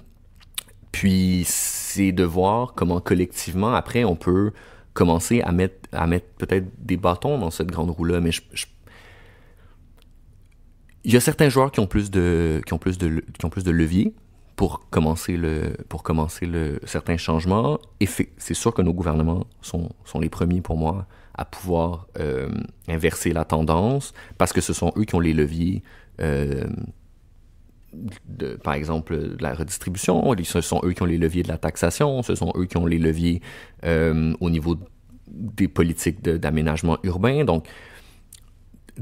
puis c'est de voir comment collectivement, après, on peut commencer à mettre, à mettre peut-être des bâtons dans cette grande roue-là. Mais je il y a certains joueurs qui ont plus de, qui ont plus de, plus de pour commencer le, pour commencer le, certains changements. Et c'est sûr que nos gouvernements sont, sont les premiers pour moi à pouvoir euh, inverser la tendance parce que ce sont eux qui ont les leviers. Euh, de, par exemple, de la redistribution, ce sont eux qui ont les leviers de la taxation, ce sont eux qui ont les leviers euh, au niveau des politiques d'aménagement urbain. Donc,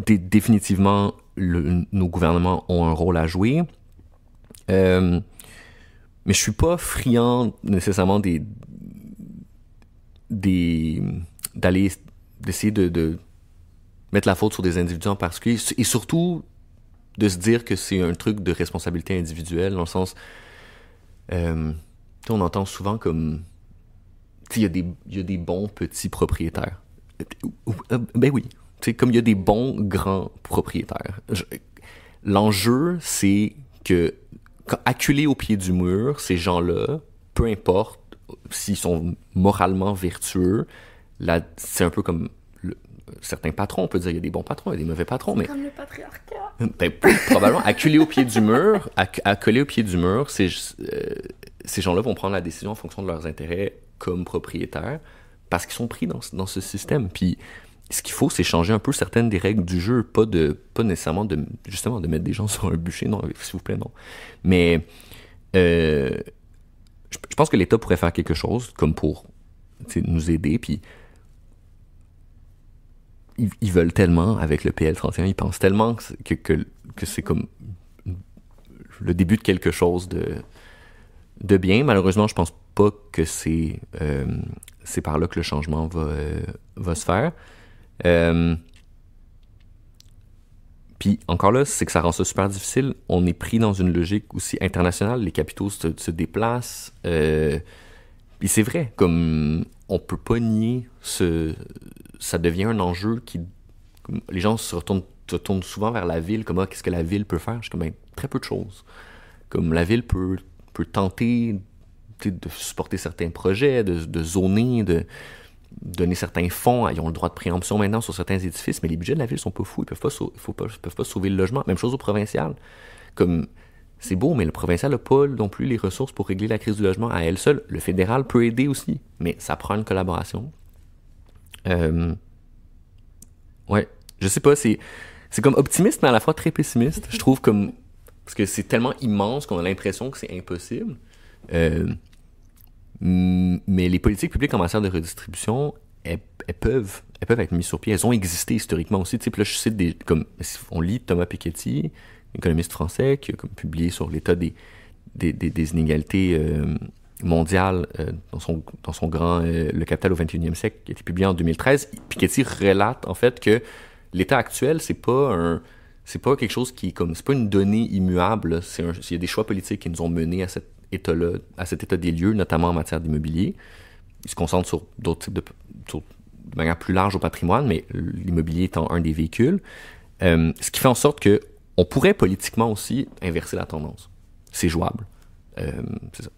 définitivement, nos gouvernements ont un rôle à jouer. Euh, mais je suis pas friand nécessairement des des d'aller d'essayer de, mettre la faute sur des individus en particulier et surtout de se dire que c'est un truc de responsabilité individuelle dans le sens euh, on entend souvent comme il y, y a des bons petits propriétaires euh, ben oui tu comme il y a des bons grands propriétaires. L'enjeu, c'est que acculés au pied du mur, ces gens-là, peu importe s'ils sont moralement vertueux, c'est un peu comme certains patrons, on peut dire qu'il y a des bons patrons, il y a des mauvais patrons, mais comme le patriarcat. Ben, probablement acculés au pied du mur, accolés au pied du mur, ces, euh, ces gens-là vont prendre la décision en fonction de leurs intérêts comme propriétaires parce qu'ils sont pris dans, dans ce système. Puis ce qu'il faut, c'est changer un peu certaines des règles du jeu, pas de pas nécessairement de justement de mettre des gens sur un bûcher, non, s'il vous plaît, non. Mais euh, je, pense que l'État pourrait faire quelque chose, comme pour nous aider, puis ils, veulent tellement avec le PL31, ils pensent tellement que, c'est comme le début de quelque chose de, de bien. Malheureusement, je pense pas que c'est euh, par là que le changement va, va se faire. Euh, puis encore là, c'est que ça rend ça super difficile. On est pris dans une logique aussi internationale. Les capitaux se, déplacent. Euh, puis c'est vrai, comme on peut pas nier, ce, ça devient un enjeu qui. les gens se retournent, souvent vers la ville, comme ah, qu'est-ce que la ville peut faire Je comme ben, très peu de choses. Comme la ville peut, peut tenter de supporter certains projets, de, de zoner, de, donner certains fonds, ayant le droit de préemption maintenant sur certains édifices, mais les budgets de la ville sont pas fous, ils peuvent faut peuvent pas sauver le logement. Même chose au provincial. Comme c'est beau, mais le provincial n'a pas non plus les ressources pour régler la crise du logement à elle seule. Le fédéral peut aider aussi, mais ça prend une collaboration. Euh, ouais, je sais pas, c'est c'est comme optimiste mais à la fois très pessimiste. Je trouve comme parce que c'est tellement immense qu'on a l'impression que c'est impossible. Euh, Mm, mais les politiques publiques en matière de redistribution, elles, peuvent, elles peuvent être mises sur pied. Elles ont existé historiquement aussi. là, je cite des. Comme, on lit Thomas Piketty, économiste français, qui a publié sur l'état des, des, inégalités euh, mondiales euh, dans, son, dans son grand euh, Le Capital au 21e siècle, qui a été publié en 2013. Piketty relate en fait que l'état actuel, c'est pas un c'est pas quelque chose qui comme c'est pas une donnée immuable c'est il y a des choix politiques qui nous ont menés à cette état-là, à cet état des lieux, notamment en matière d'immobilier. Ils se concentrent sur d'autres types de, de manière plus large au patrimoine, mais l'immobilier étant un des véhicules. Euh, ce qui fait en sorte que on pourrait politiquement aussi inverser la tendance. C'est jouable. Euh, c'est ça.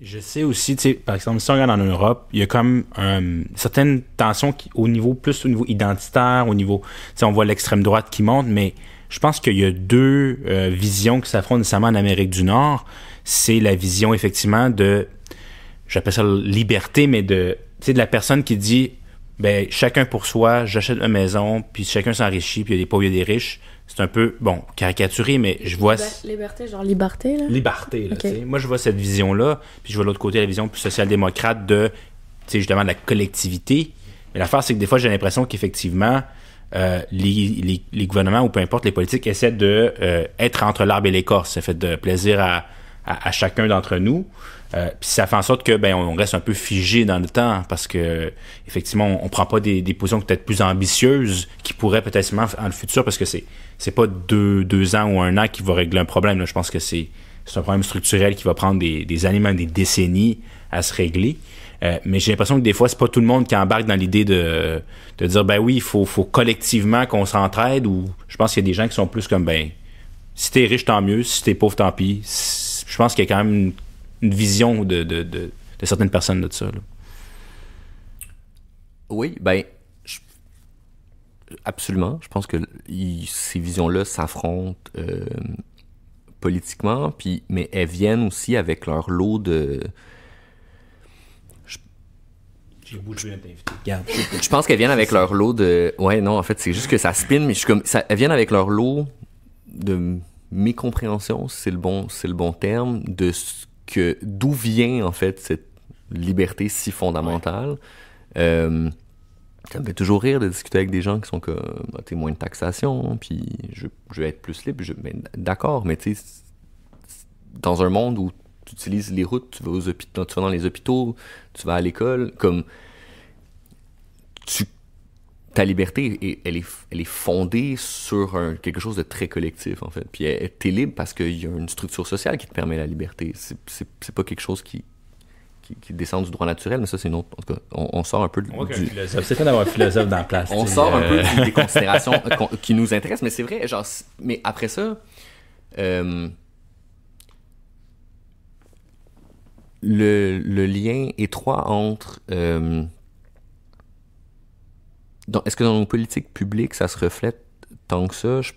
Je sais aussi, tu sais, par exemple, si on regarde en Europe, il y a comme euh, certaines tensions au niveau, plus au niveau identitaire, au niveau, on voit l'extrême droite qui monte, mais je pense qu'il y a deux euh, visions qui s'affrontent nécessairement en Amérique du Nord. C'est la vision, effectivement, de, j'appelle ça liberté, mais de, Tu sais, de la personne qui dit, ben, chacun pour soi, j'achète ma maison, puis chacun s'enrichit, puis il y a des pauvres, il y a des riches. C'est un peu, bon, caricaturé, mais je vois... Liberté, genre liberté, là? Liberté, là, Moi, je vois cette vision-là, puis je vois l'autre côté, la vision plus social-démocrate de, tu sais, justement, de la collectivité. Mais l'affaire, c'est que des fois, j'ai l'impression qu'effectivement, euh, les, gouvernements ou peu importe les politiques essaient de euh, être entre l'arbre et l'écorce. Ça fait de plaisir à, chacun d'entre nous. Euh, puis ça fait en sorte que ben on reste un peu figé dans le temps parce que effectivement on, on prend pas des, des positions peut-être plus ambitieuses qui pourraient peut-être en le futur parce que c'est c'est pas deux, deux ans ou un an qui va régler un problème. Je pense que c'est c'est un problème structurel qui va prendre des, des années même des décennies à se régler. Euh, mais j'ai l'impression que des fois, c'est pas tout le monde qui embarque dans l'idée de, dire ben oui, il faut, collectivement qu'on s'entraide ou je pense qu'il y a des gens qui sont plus comme ben si t'es riche, tant mieux, si t'es pauvre, tant pis. Je pense qu'il y a quand même une, vision de, certaines personnes de ça. Oui, ben absolument. Je pense que ces visions-là s'affrontent euh, politiquement, puis, mais elles viennent aussi avec leur lot de je pense qu'elles viennent avec leur lot de. Ouais, non, en fait, c'est juste que ça spin, mais je suis comme. Ça... Elles viennent avec leur lot de mécompréhension, c'est le bon, c'est le bon terme, de ce que. D'où vient, en fait, cette liberté si fondamentale. Euh, ça me fait toujours rire de discuter avec des gens qui sont comme, tu ah, t'es moins de taxation, puis je, je, vais être plus libre. Je, ben, d'accord, mais tu sais, dans un monde où tu utilises les routes, tu vas hôpitaux, tu dans les hôpitaux, tu vas à l'école, comme tu, ta liberté, elle, est, fondée sur quelque chose de très collectif, en fait. Puis t'es libre parce qu'il y a une structure sociale qui te permet la liberté. C'est pas quelque chose qui, qui, descend du droit naturel, mais ça, c'est une autre. En tout cas, on, on sort un peu du. C'est ça d'avoir un philosophe dans la place. On sort un euh. peu des considérations qui nous intéressent, mais c'est vrai, genre. Mais après ça. Euh, le, lien étroit entre... Euh, Est-ce que dans nos politiques publiques, ça se reflète tant que ça? Je,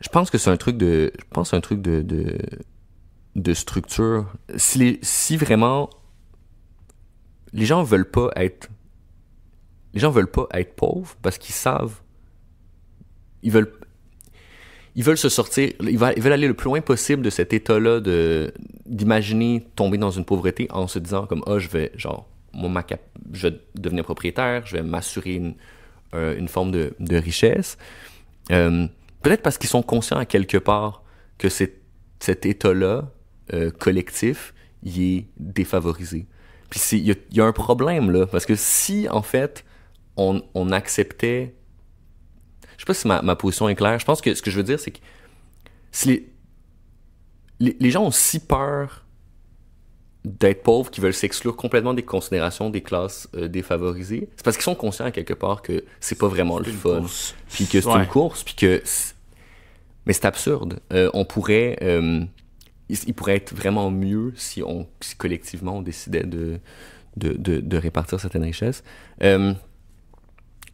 je pense que c'est un truc de... Je pense un truc de, de, structure. Si, si vraiment... Les gens veulent pas être... Les gens veulent pas être pauvres parce qu'ils savent ils veulent ils veulent se sortir, ils veulent aller le plus loin possible de cet état-là de d'imaginer tomber dans une pauvreté en se disant comme oh, je vais genre moi ma je vais devenir propriétaire, je vais m'assurer une, euh, une, forme de, de richesse. Euh, peut-être parce qu'ils sont conscients à quelque part que cet état-là euh, collectif, il est défavorisé. Puis il y, y, a un problème là, parce que si en fait on, on acceptait je sais pas si ma, ma, position est claire. Je pense que ce que je veux dire, c'est que si les, les, gens ont si peur d'être pauvres qu'ils veulent s'exclure complètement des considérations des classes euh, défavorisées, c'est parce qu'ils sont conscients quelque part que c'est pas vraiment le fun, puis que c'est une course, puis que mais c'est absurde. Euh, on pourrait euh, il, pourrait être vraiment mieux si on collectivement on décidait de de, de, de répartir certaines richesses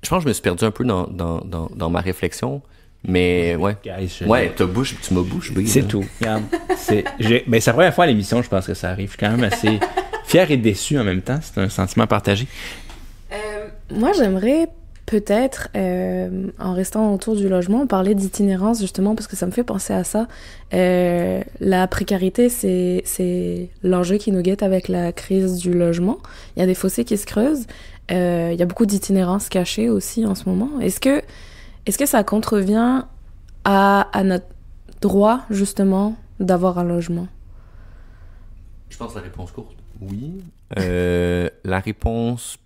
je pense que je me suis perdu un peu dans, dans, dans, ma réflexion. Mais ouais. ouais, tu bouche, tu m'as bouche C'est tout. c'est, mais' c'est la première fois à l'émission, je pense que ça arrive. quand même assez fier et déçu en même temps. C'est un sentiment partagé. Euh, moi, j'aimerais peut-être, euh, en restant autour du logement, parler d'itinérance justement parce que ça me fait penser à ça. Euh, la précarité, c'est l'enjeu qui nous guette avec la crise du logement. Il y a des fossés qui se creusent. Il euh, y a beaucoup d'itinérance cachée aussi en ce moment. Est-ce que, est -ce que ça contrevient à, notre droit, justement, d'avoir un logement? Je pense la réponse courte. Oui. Euh, la réponse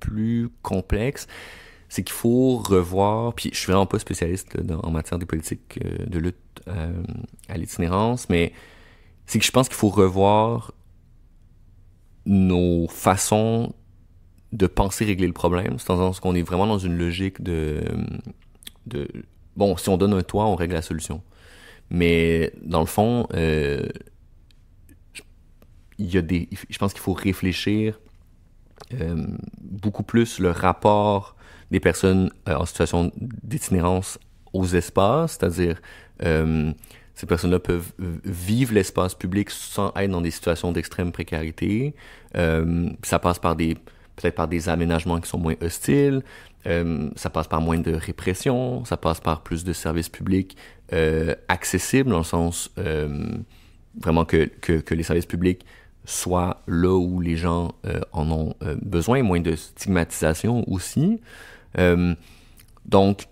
plus complexe, c'est qu'il faut revoir, puis je suis vraiment pas spécialiste en matière des politiques euh, de lutte à l'itinérance, mais c'est que je pense qu'il faut revoir nos façons de penser régler le problème. C'est dans ce qu'on est vraiment dans une logique de, Bon, si on donne un toit, on règle la solution. Mais dans le fond, euh, il y je pense qu'il faut réfléchir euh, beaucoup plus le rapport des personnes euh, en situation d'itinérance aux espaces, c'est-à-dire ces personnes-là peuvent vivre l'espace public sans être dans des situations d'extrême précarité. ça passe par des peut-être par des aménagements qui sont moins hostiles, euh, ça passe par moins de répression, ça passe par plus de services publics euh, accessibles, dans le sens euh, vraiment que, que, les services publics soient là où les gens en ont besoin, moins de stigmatisation aussi. donc,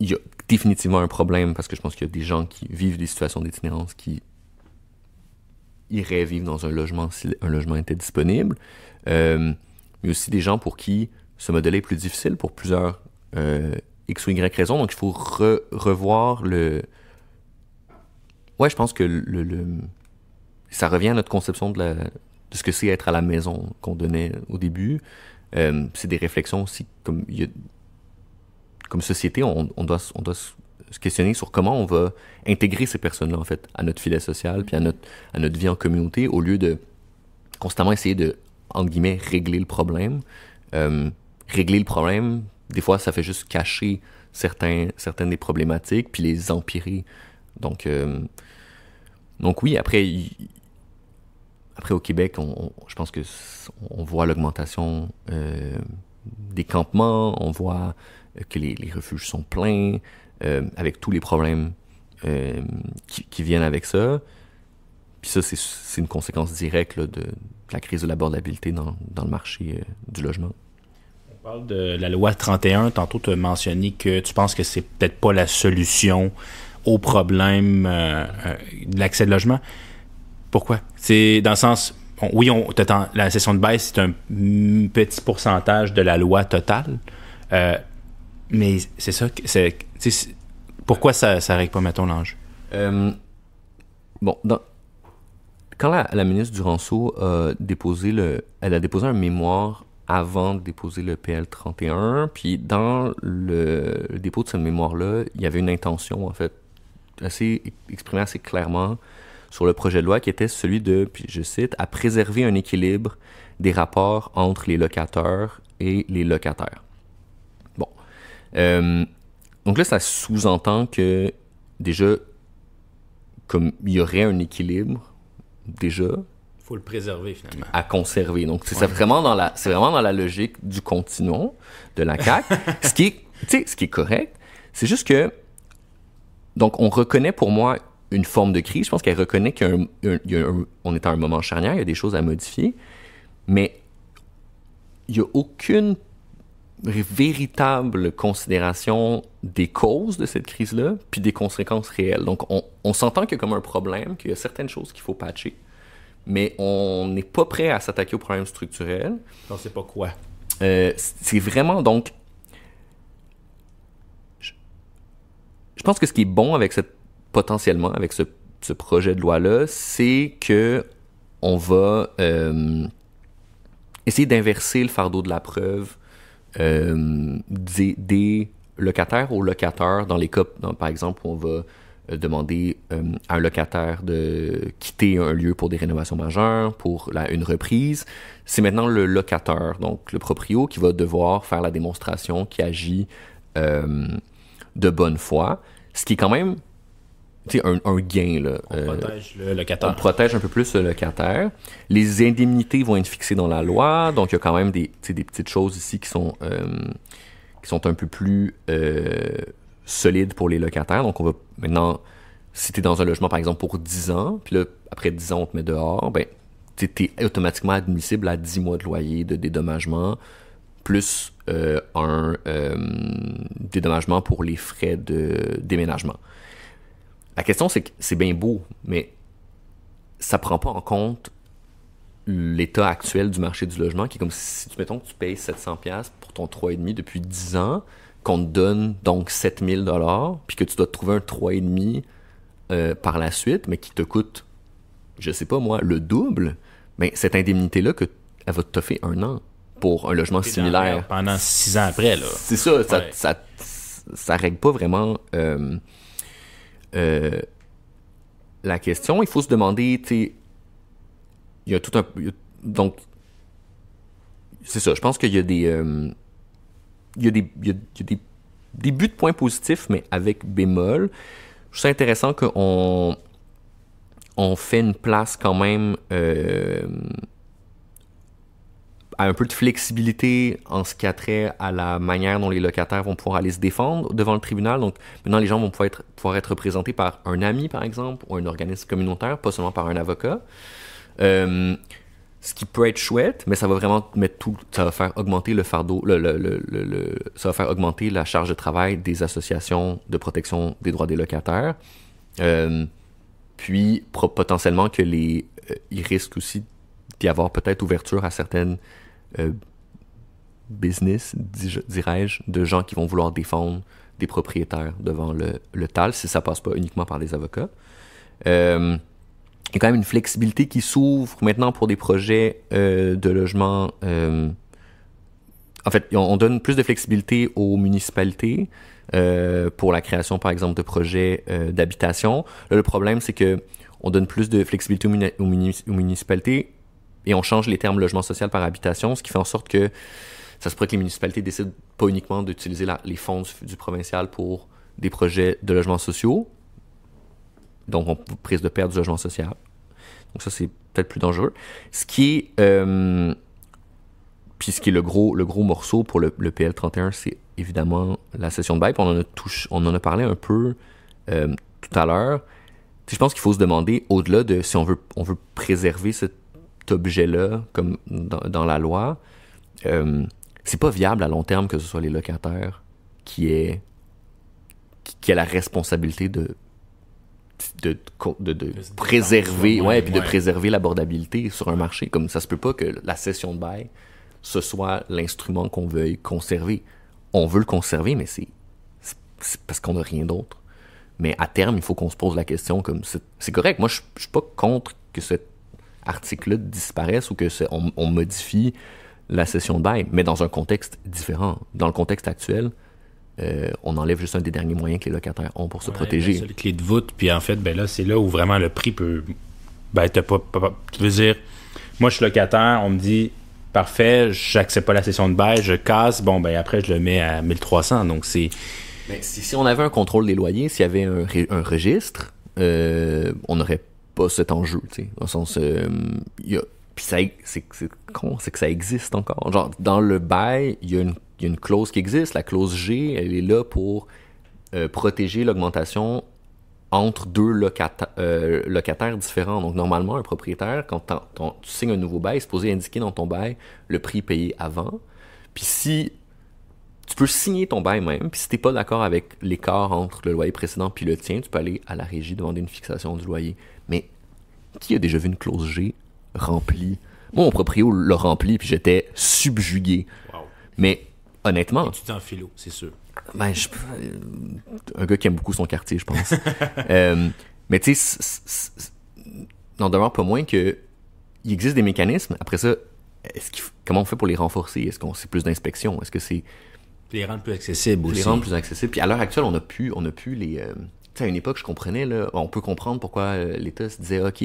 il y a définitivement un problème parce que je pense qu'il y a des gens qui vivent des situations d'itinérance qui iraient vivre dans un logement si un logement était disponible. Euh, mais aussi des gens pour qui ce modèle est plus difficile pour plusieurs euh, X ou Y raisons. Donc, il faut revoir le. Ouais, je pense que le, ça revient à notre conception de, la... ce que c'est être à la maison qu'on donnait au début. Euh, c'est des réflexions aussi, comme, comme société, on, on, doit, on doit se questionner sur comment on va intégrer ces personnes-là, en fait, à notre filet social, puis à notre, à notre vie en communauté, au lieu de constamment essayer de, entre guillemets, régler le problème. Euh, régler le problème, des fois, ça fait juste cacher certains, certaines des problématiques, puis les empirer. Donc, euh, donc oui, après, après au Québec, je pense que on voit l'augmentation euh, des campements, on voit que les refuges sont pleins, euh, avec tous les problèmes euh, qui, viennent avec ça. Puis ça, c'est une conséquence directe de, la crise de l'abordabilité dans, dans, le marché euh, du logement. On parle de la loi 31. Tantôt, tu as mentionné que tu penses que c'est peut-être pas la solution au problème de l'accès au logement. Pourquoi? C'est dans le sens, oui, on, la session de baisse, c'est un petit pourcentage de la loi totale. Euh, mais c'est ça, c'est, pourquoi ça, ça règle pas, mettons, Lange. Euh, bon, quand la, ministre Duranceau a déposé le, elle a déposé un mémoire avant de déposer le PL 31, puis dans le, dépôt de ce mémoire-là, il y avait une intention, en fait, assez exprimée assez clairement sur le projet de loi qui était celui de, puis je cite, à préserver un équilibre des rapports entre les locateurs et les locataires. Euh, donc là, ça sous-entend que déjà, comme il y aurait un équilibre, déjà. faut le préserver finalement. À conserver. Donc c'est vraiment, dans la, vraiment dans la logique du continuum de la CAQ. ce, qui est, ce qui est correct, c'est juste que. Donc on reconnaît pour moi une forme de crise. Je pense qu'elle reconnaît qu'on est à un moment charnière, il y a des choses à modifier. Mais il n'y a aucune véritable considération des causes de cette crise-là, puis des conséquences réelles. Donc, on, s'entend qu'il y a comme un problème, qu'il y a certaines choses qu'il faut patcher, mais on n'est pas prêt à s'attaquer au problème structurel. On ne sait pas quoi. Euh, c'est vraiment donc. Je, pense que ce qui est bon avec cette potentiellement avec ce, projet de loi là, c'est que on va euh, essayer d'inverser le fardeau de la preuve euh, des, locataires aux locataires, dans les cas, par exemple, on va euh, demander euh, à un locataire de quitter un lieu pour des rénovations majeures, pour une reprise, c'est maintenant le locataire, donc le proprio, qui va devoir faire la démonstration qui agit de bonne foi, ce qui est quand même un, un, gain. on euh, protège le locataire. On protège un peu plus le locataire. Les indemnités vont être fixées dans la loi, donc il y a quand même des, petites choses ici qui sont, euh, qui sont un peu plus euh, solides pour les locataires. Donc on va maintenant, si tu es dans un logement par exemple pour 10 ans, puis après 10 ans on te met dehors, ben, tu es automatiquement admissible à 10 mois de loyer, de dédommagement, plus un dédommagement pour les frais de déménagement. La question, c'est que c'est bien beau, mais ça prend pas en compte l'état actuel du marché du logement, qui est comme si, tu mettons que tu payes 700$ pour ton 3,5 depuis 10 ans, qu'on te donne donc 7000$, puis que tu dois trouver un 3,5 euh, par la suite, mais qui te coûte, je sais pas moi, le double, mais ben, cette indemnité-là, que elle va te toffer un an pour un logement similaire. Pendant 6 ans après, là. C'est ça, ça, ça, règle pas vraiment... Euh, euh, la question, il faut se demander, tu il y a tout un. donc, c'est ça, je pense qu'il y a des. Euh, il y a, des, il y a, il y a des, des, buts de points positifs, mais avec bémol. Je trouve ça intéressant qu'on on fait une place quand même. Euh, un peu de flexibilité en ce qui a trait à la manière dont les locataires vont pouvoir aller se défendre devant le tribunal. Donc maintenant, les gens vont pouvoir être, pouvoir être représentés par un ami, par exemple, ou un organisme communautaire, pas seulement par un avocat. Euh, ce qui peut être chouette, mais ça va vraiment mettre tout, ça va faire augmenter le fardeau, le, ça va faire augmenter la charge de travail des associations de protection des droits des locataires. Euh, puis potentiellement que les, euh, il risque aussi d'y avoir peut-être ouverture à certaines euh, business, dirais-je, de gens qui vont vouloir défendre des propriétaires devant le, le TAL, si ça passe pas uniquement par des avocats. Euh, il y a quand même une flexibilité qui s'ouvre maintenant pour des projets euh, de logement. en fait, on donne plus de flexibilité aux municipalités pour la création, par exemple, de projets d'habitation. le problème, c'est que on donne plus de flexibilité aux municipalités et on change les termes logement social par habitation, ce qui fait en sorte que ça se pourrait que les municipalités décident pas uniquement d'utiliser les fonds du, provincial pour des projets de logements sociaux, donc on, prise de perte du logement social. Donc ça, c'est peut-être plus dangereux. Ce qui est, euh, puis ce qui est le gros, le gros morceau pour le, PL31, c'est évidemment la session de bail. On en a, on en a parlé un peu euh, tout à l'heure. Je pense qu'il faut se demander, au-delà de si on veut, on veut préserver cette objet-là, comme dans, la loi, euh, c'est pas viable à long terme que ce soit les locataires qui aient, qui, a la responsabilité de de, préserver ouais, de préserver l'abordabilité sur un marché comme ça se peut pas que la cession de bail ce soit l'instrument qu'on veuille conserver on veut le conserver mais c'est parce qu'on n'a rien d'autre mais à terme il faut qu'on se pose la question comme c'est correct moi je, je suis pas contre que cette article-là disparaisse ou que on, modifie la session de bail, mais dans un contexte différent. Dans le contexte actuel, euh, on enlève juste un des derniers moyens que les locataires ont pour se protéger. C'est les clés de voûte, puis en fait, ben là, c'est là où vraiment le prix peut. Ben, pas, Tu veux dire, moi, je suis locataire, on me dit, parfait, j'accepte pas la session de bail, je casse, bon, ben après, je le mets à 1300, donc c'est. Ben, si, on avait un contrôle des loyers, s'il y avait un, registre, euh, on aurait cet enjeu, tu sais. Dans sens, euh, puis c'est con, c'est que ça existe encore. Genre, dans le bail, il y, a une clause qui existe. La clause G, elle est là pour euh, protéger l'augmentation entre deux euh, locataires différents. Donc, normalement, un propriétaire, quand tu signes un nouveau bail, est supposé indiquer dans ton bail le prix payé avant. Puis si tu peux signer ton bail même, puis si tu n'es pas d'accord avec l'écart entre le loyer précédent puis le tien, tu peux aller à la régie demander une fixation du loyer. Mais qui a déjà vu une clause G remplie? Moi, mon proprio l'a rempli, puis j'étais subjugué. Mais honnêtement. Tu tu un philo, c'est sûr. Ben, euh, un gars qui aime beaucoup son quartier, je pense. Euh, mais tu sais, n'en demeure pas moins que il existe des mécanismes. Après ça, ce comment on fait pour les renforcer Est-ce qu'on c'est plus d'inspection Est-ce que c'est les rendre plus accessibles aussi Les rendre plus accessibles. Puis à l'heure actuelle, on n'a plus on a pu les euh, à une époque, je comprenais, on peut comprendre pourquoi euh, l'État se disait, OK,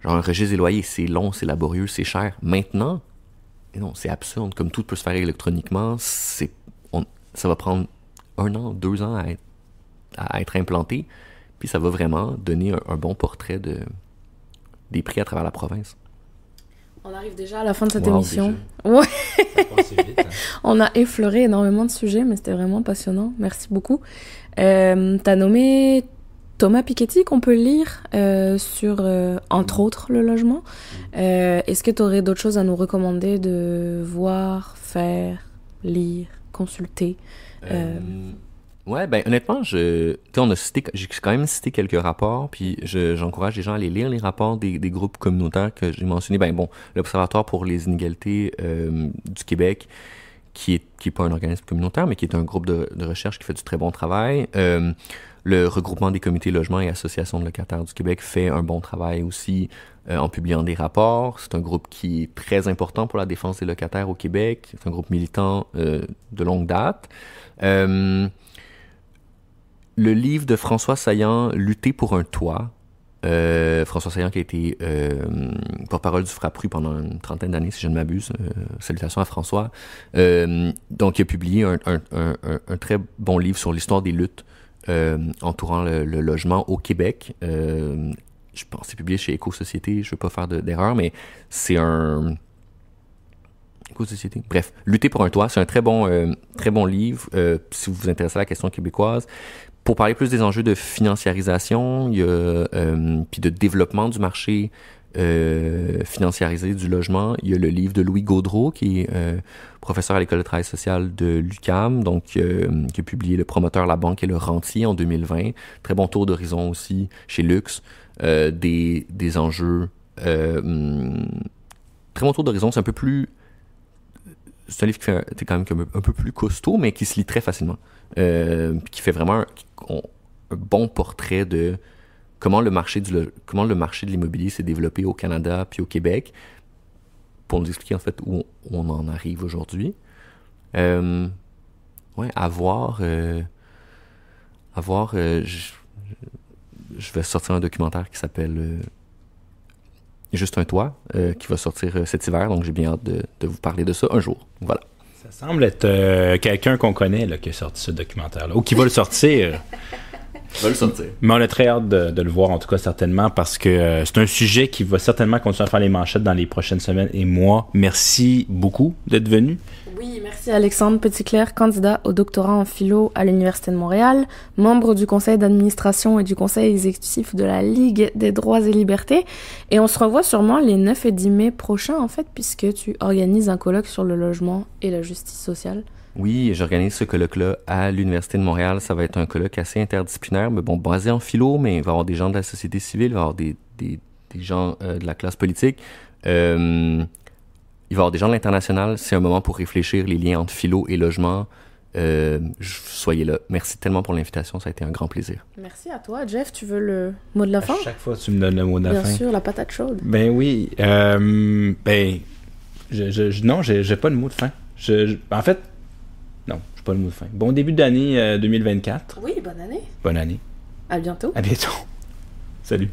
genre un registre des loyers, c'est long, c'est laborieux, c'est cher. Maintenant, non, c'est absurde. Comme tout peut se faire électroniquement, c'est, ça va prendre un an, deux ans à être, implanté. Puis ça va vraiment donner un, bon portrait de, des prix à travers la province. On arrive déjà à la fin de cette émission. Oui. Ouais. Hein. On a effleuré énormément de sujets, mais c'était vraiment passionnant. Merci beaucoup. Euh, tu as nommé Thomas Piketty qu'on peut lire euh, sur, euh, entre mm. autres, le logement. Mm. Est-ce que tu aurais d'autres choses à nous recommander de voir, faire, lire, consulter Ouais, ben honnêtement, je, on a cité, j'ai quand même cité quelques rapports, puis j'encourage les gens à aller lire les rapports des, groupes communautaires que j'ai mentionnés. Ben bon, l'Observatoire pour les inégalités euh, du Québec, qui est qui pas un organisme communautaire, mais qui est un groupe de, recherche qui fait du très bon travail. Euh, le regroupement des comités logements et associations de locataires du Québec fait un bon travail aussi euh, en publiant des rapports. C'est un groupe qui est très important pour la défense des locataires au Québec. C'est un groupe militant de longue date le livre de François Saillant, Lutter pour un toit. Euh, François Saillant qui a été euh, porte-parole du Frappru pendant une trentaine d'années, si je ne m'abuse. Euh, salutations à François. donc, il a publié un, très bon livre sur l'histoire des luttes entourant le, logement au Québec. je pense que c'est publié chez Éco-Société, je ne veux pas faire d'erreur, mais c'est un... Société. Bref, Lutter pour un toit, c'est un très bon, très bon livre. si vous vous intéressez à la question québécoise, pour parler plus des enjeux de financiarisation, il euh, puis de développement du marché euh, financiarisé du logement, il y a le livre de Louis Gaudreau, qui est euh, professeur à l'école de travail social de l'UCAM, donc qui a publié Le promoteur, la banque et le rentier en 2020. Très bon tour d'horizon aussi chez Lux des, des, enjeux. Hmm, très bon tour d'horizon, c'est un peu plus c'est un livre qui est quand même un, peu plus costaud, mais qui se lit très facilement. Euh, qui fait vraiment un, bon portrait de comment le marché du comment le marché de l'immobilier s'est développé au Canada puis au Québec pour nous expliquer en fait où on en arrive aujourd'hui. Euh, ouais, avoir avoir euh, euh, je, vais sortir un documentaire qui s'appelle Juste un toit qui va sortir cet hiver donc j'ai bien hâte de vous parler de ça un jour. Voilà. Ça semble être euh, quelqu'un qu'on connaît qui a sorti ce documentaire-là, ou qui va le sortir. va le sortir. Mais on a très hâte de, le voir, en tout cas, certainement, parce que euh, c'est un sujet qui va certainement continuer à faire les manchettes dans les prochaines semaines et moi, Merci beaucoup d'être venu. Oui, merci Alexandre Petitclerc, candidat au doctorat en philo à l'Université de Montréal, membre du conseil d'administration et du conseil exécutif de la Ligue des droits et libertés. Et on se revoit sûrement les 9 et 10 mai prochains, en fait, puisque tu organises un colloque sur le logement et la justice sociale. Oui, j'organise ce colloque-là à l'Université de Montréal. Ça va être un colloque assez interdisciplinaire, mais bon, basé en philo, mais il va y avoir des gens de la société civile, il va y avoir des, des, gens euh, de la classe politique. Euh, il va y avoir des gens de l'international. C'est un moment pour réfléchir les liens entre philo et logement. Euh, soyez là. Merci tellement pour l'invitation. Ça a été un grand plaisir. Merci à toi, Jeff. Tu veux le mot de la fin? à chaque fois, tu me donnes le mot de la fin. Bien sûr, la patate chaude. Ben oui. Euh, ben, je, je, non, j'ai pas de mot de fin. Je, en fait, non, j'ai pas le mot de fin. Bon début d'année 2024. Euh, oui, bonne année. Bonne année. À bientôt. À bientôt. Salut.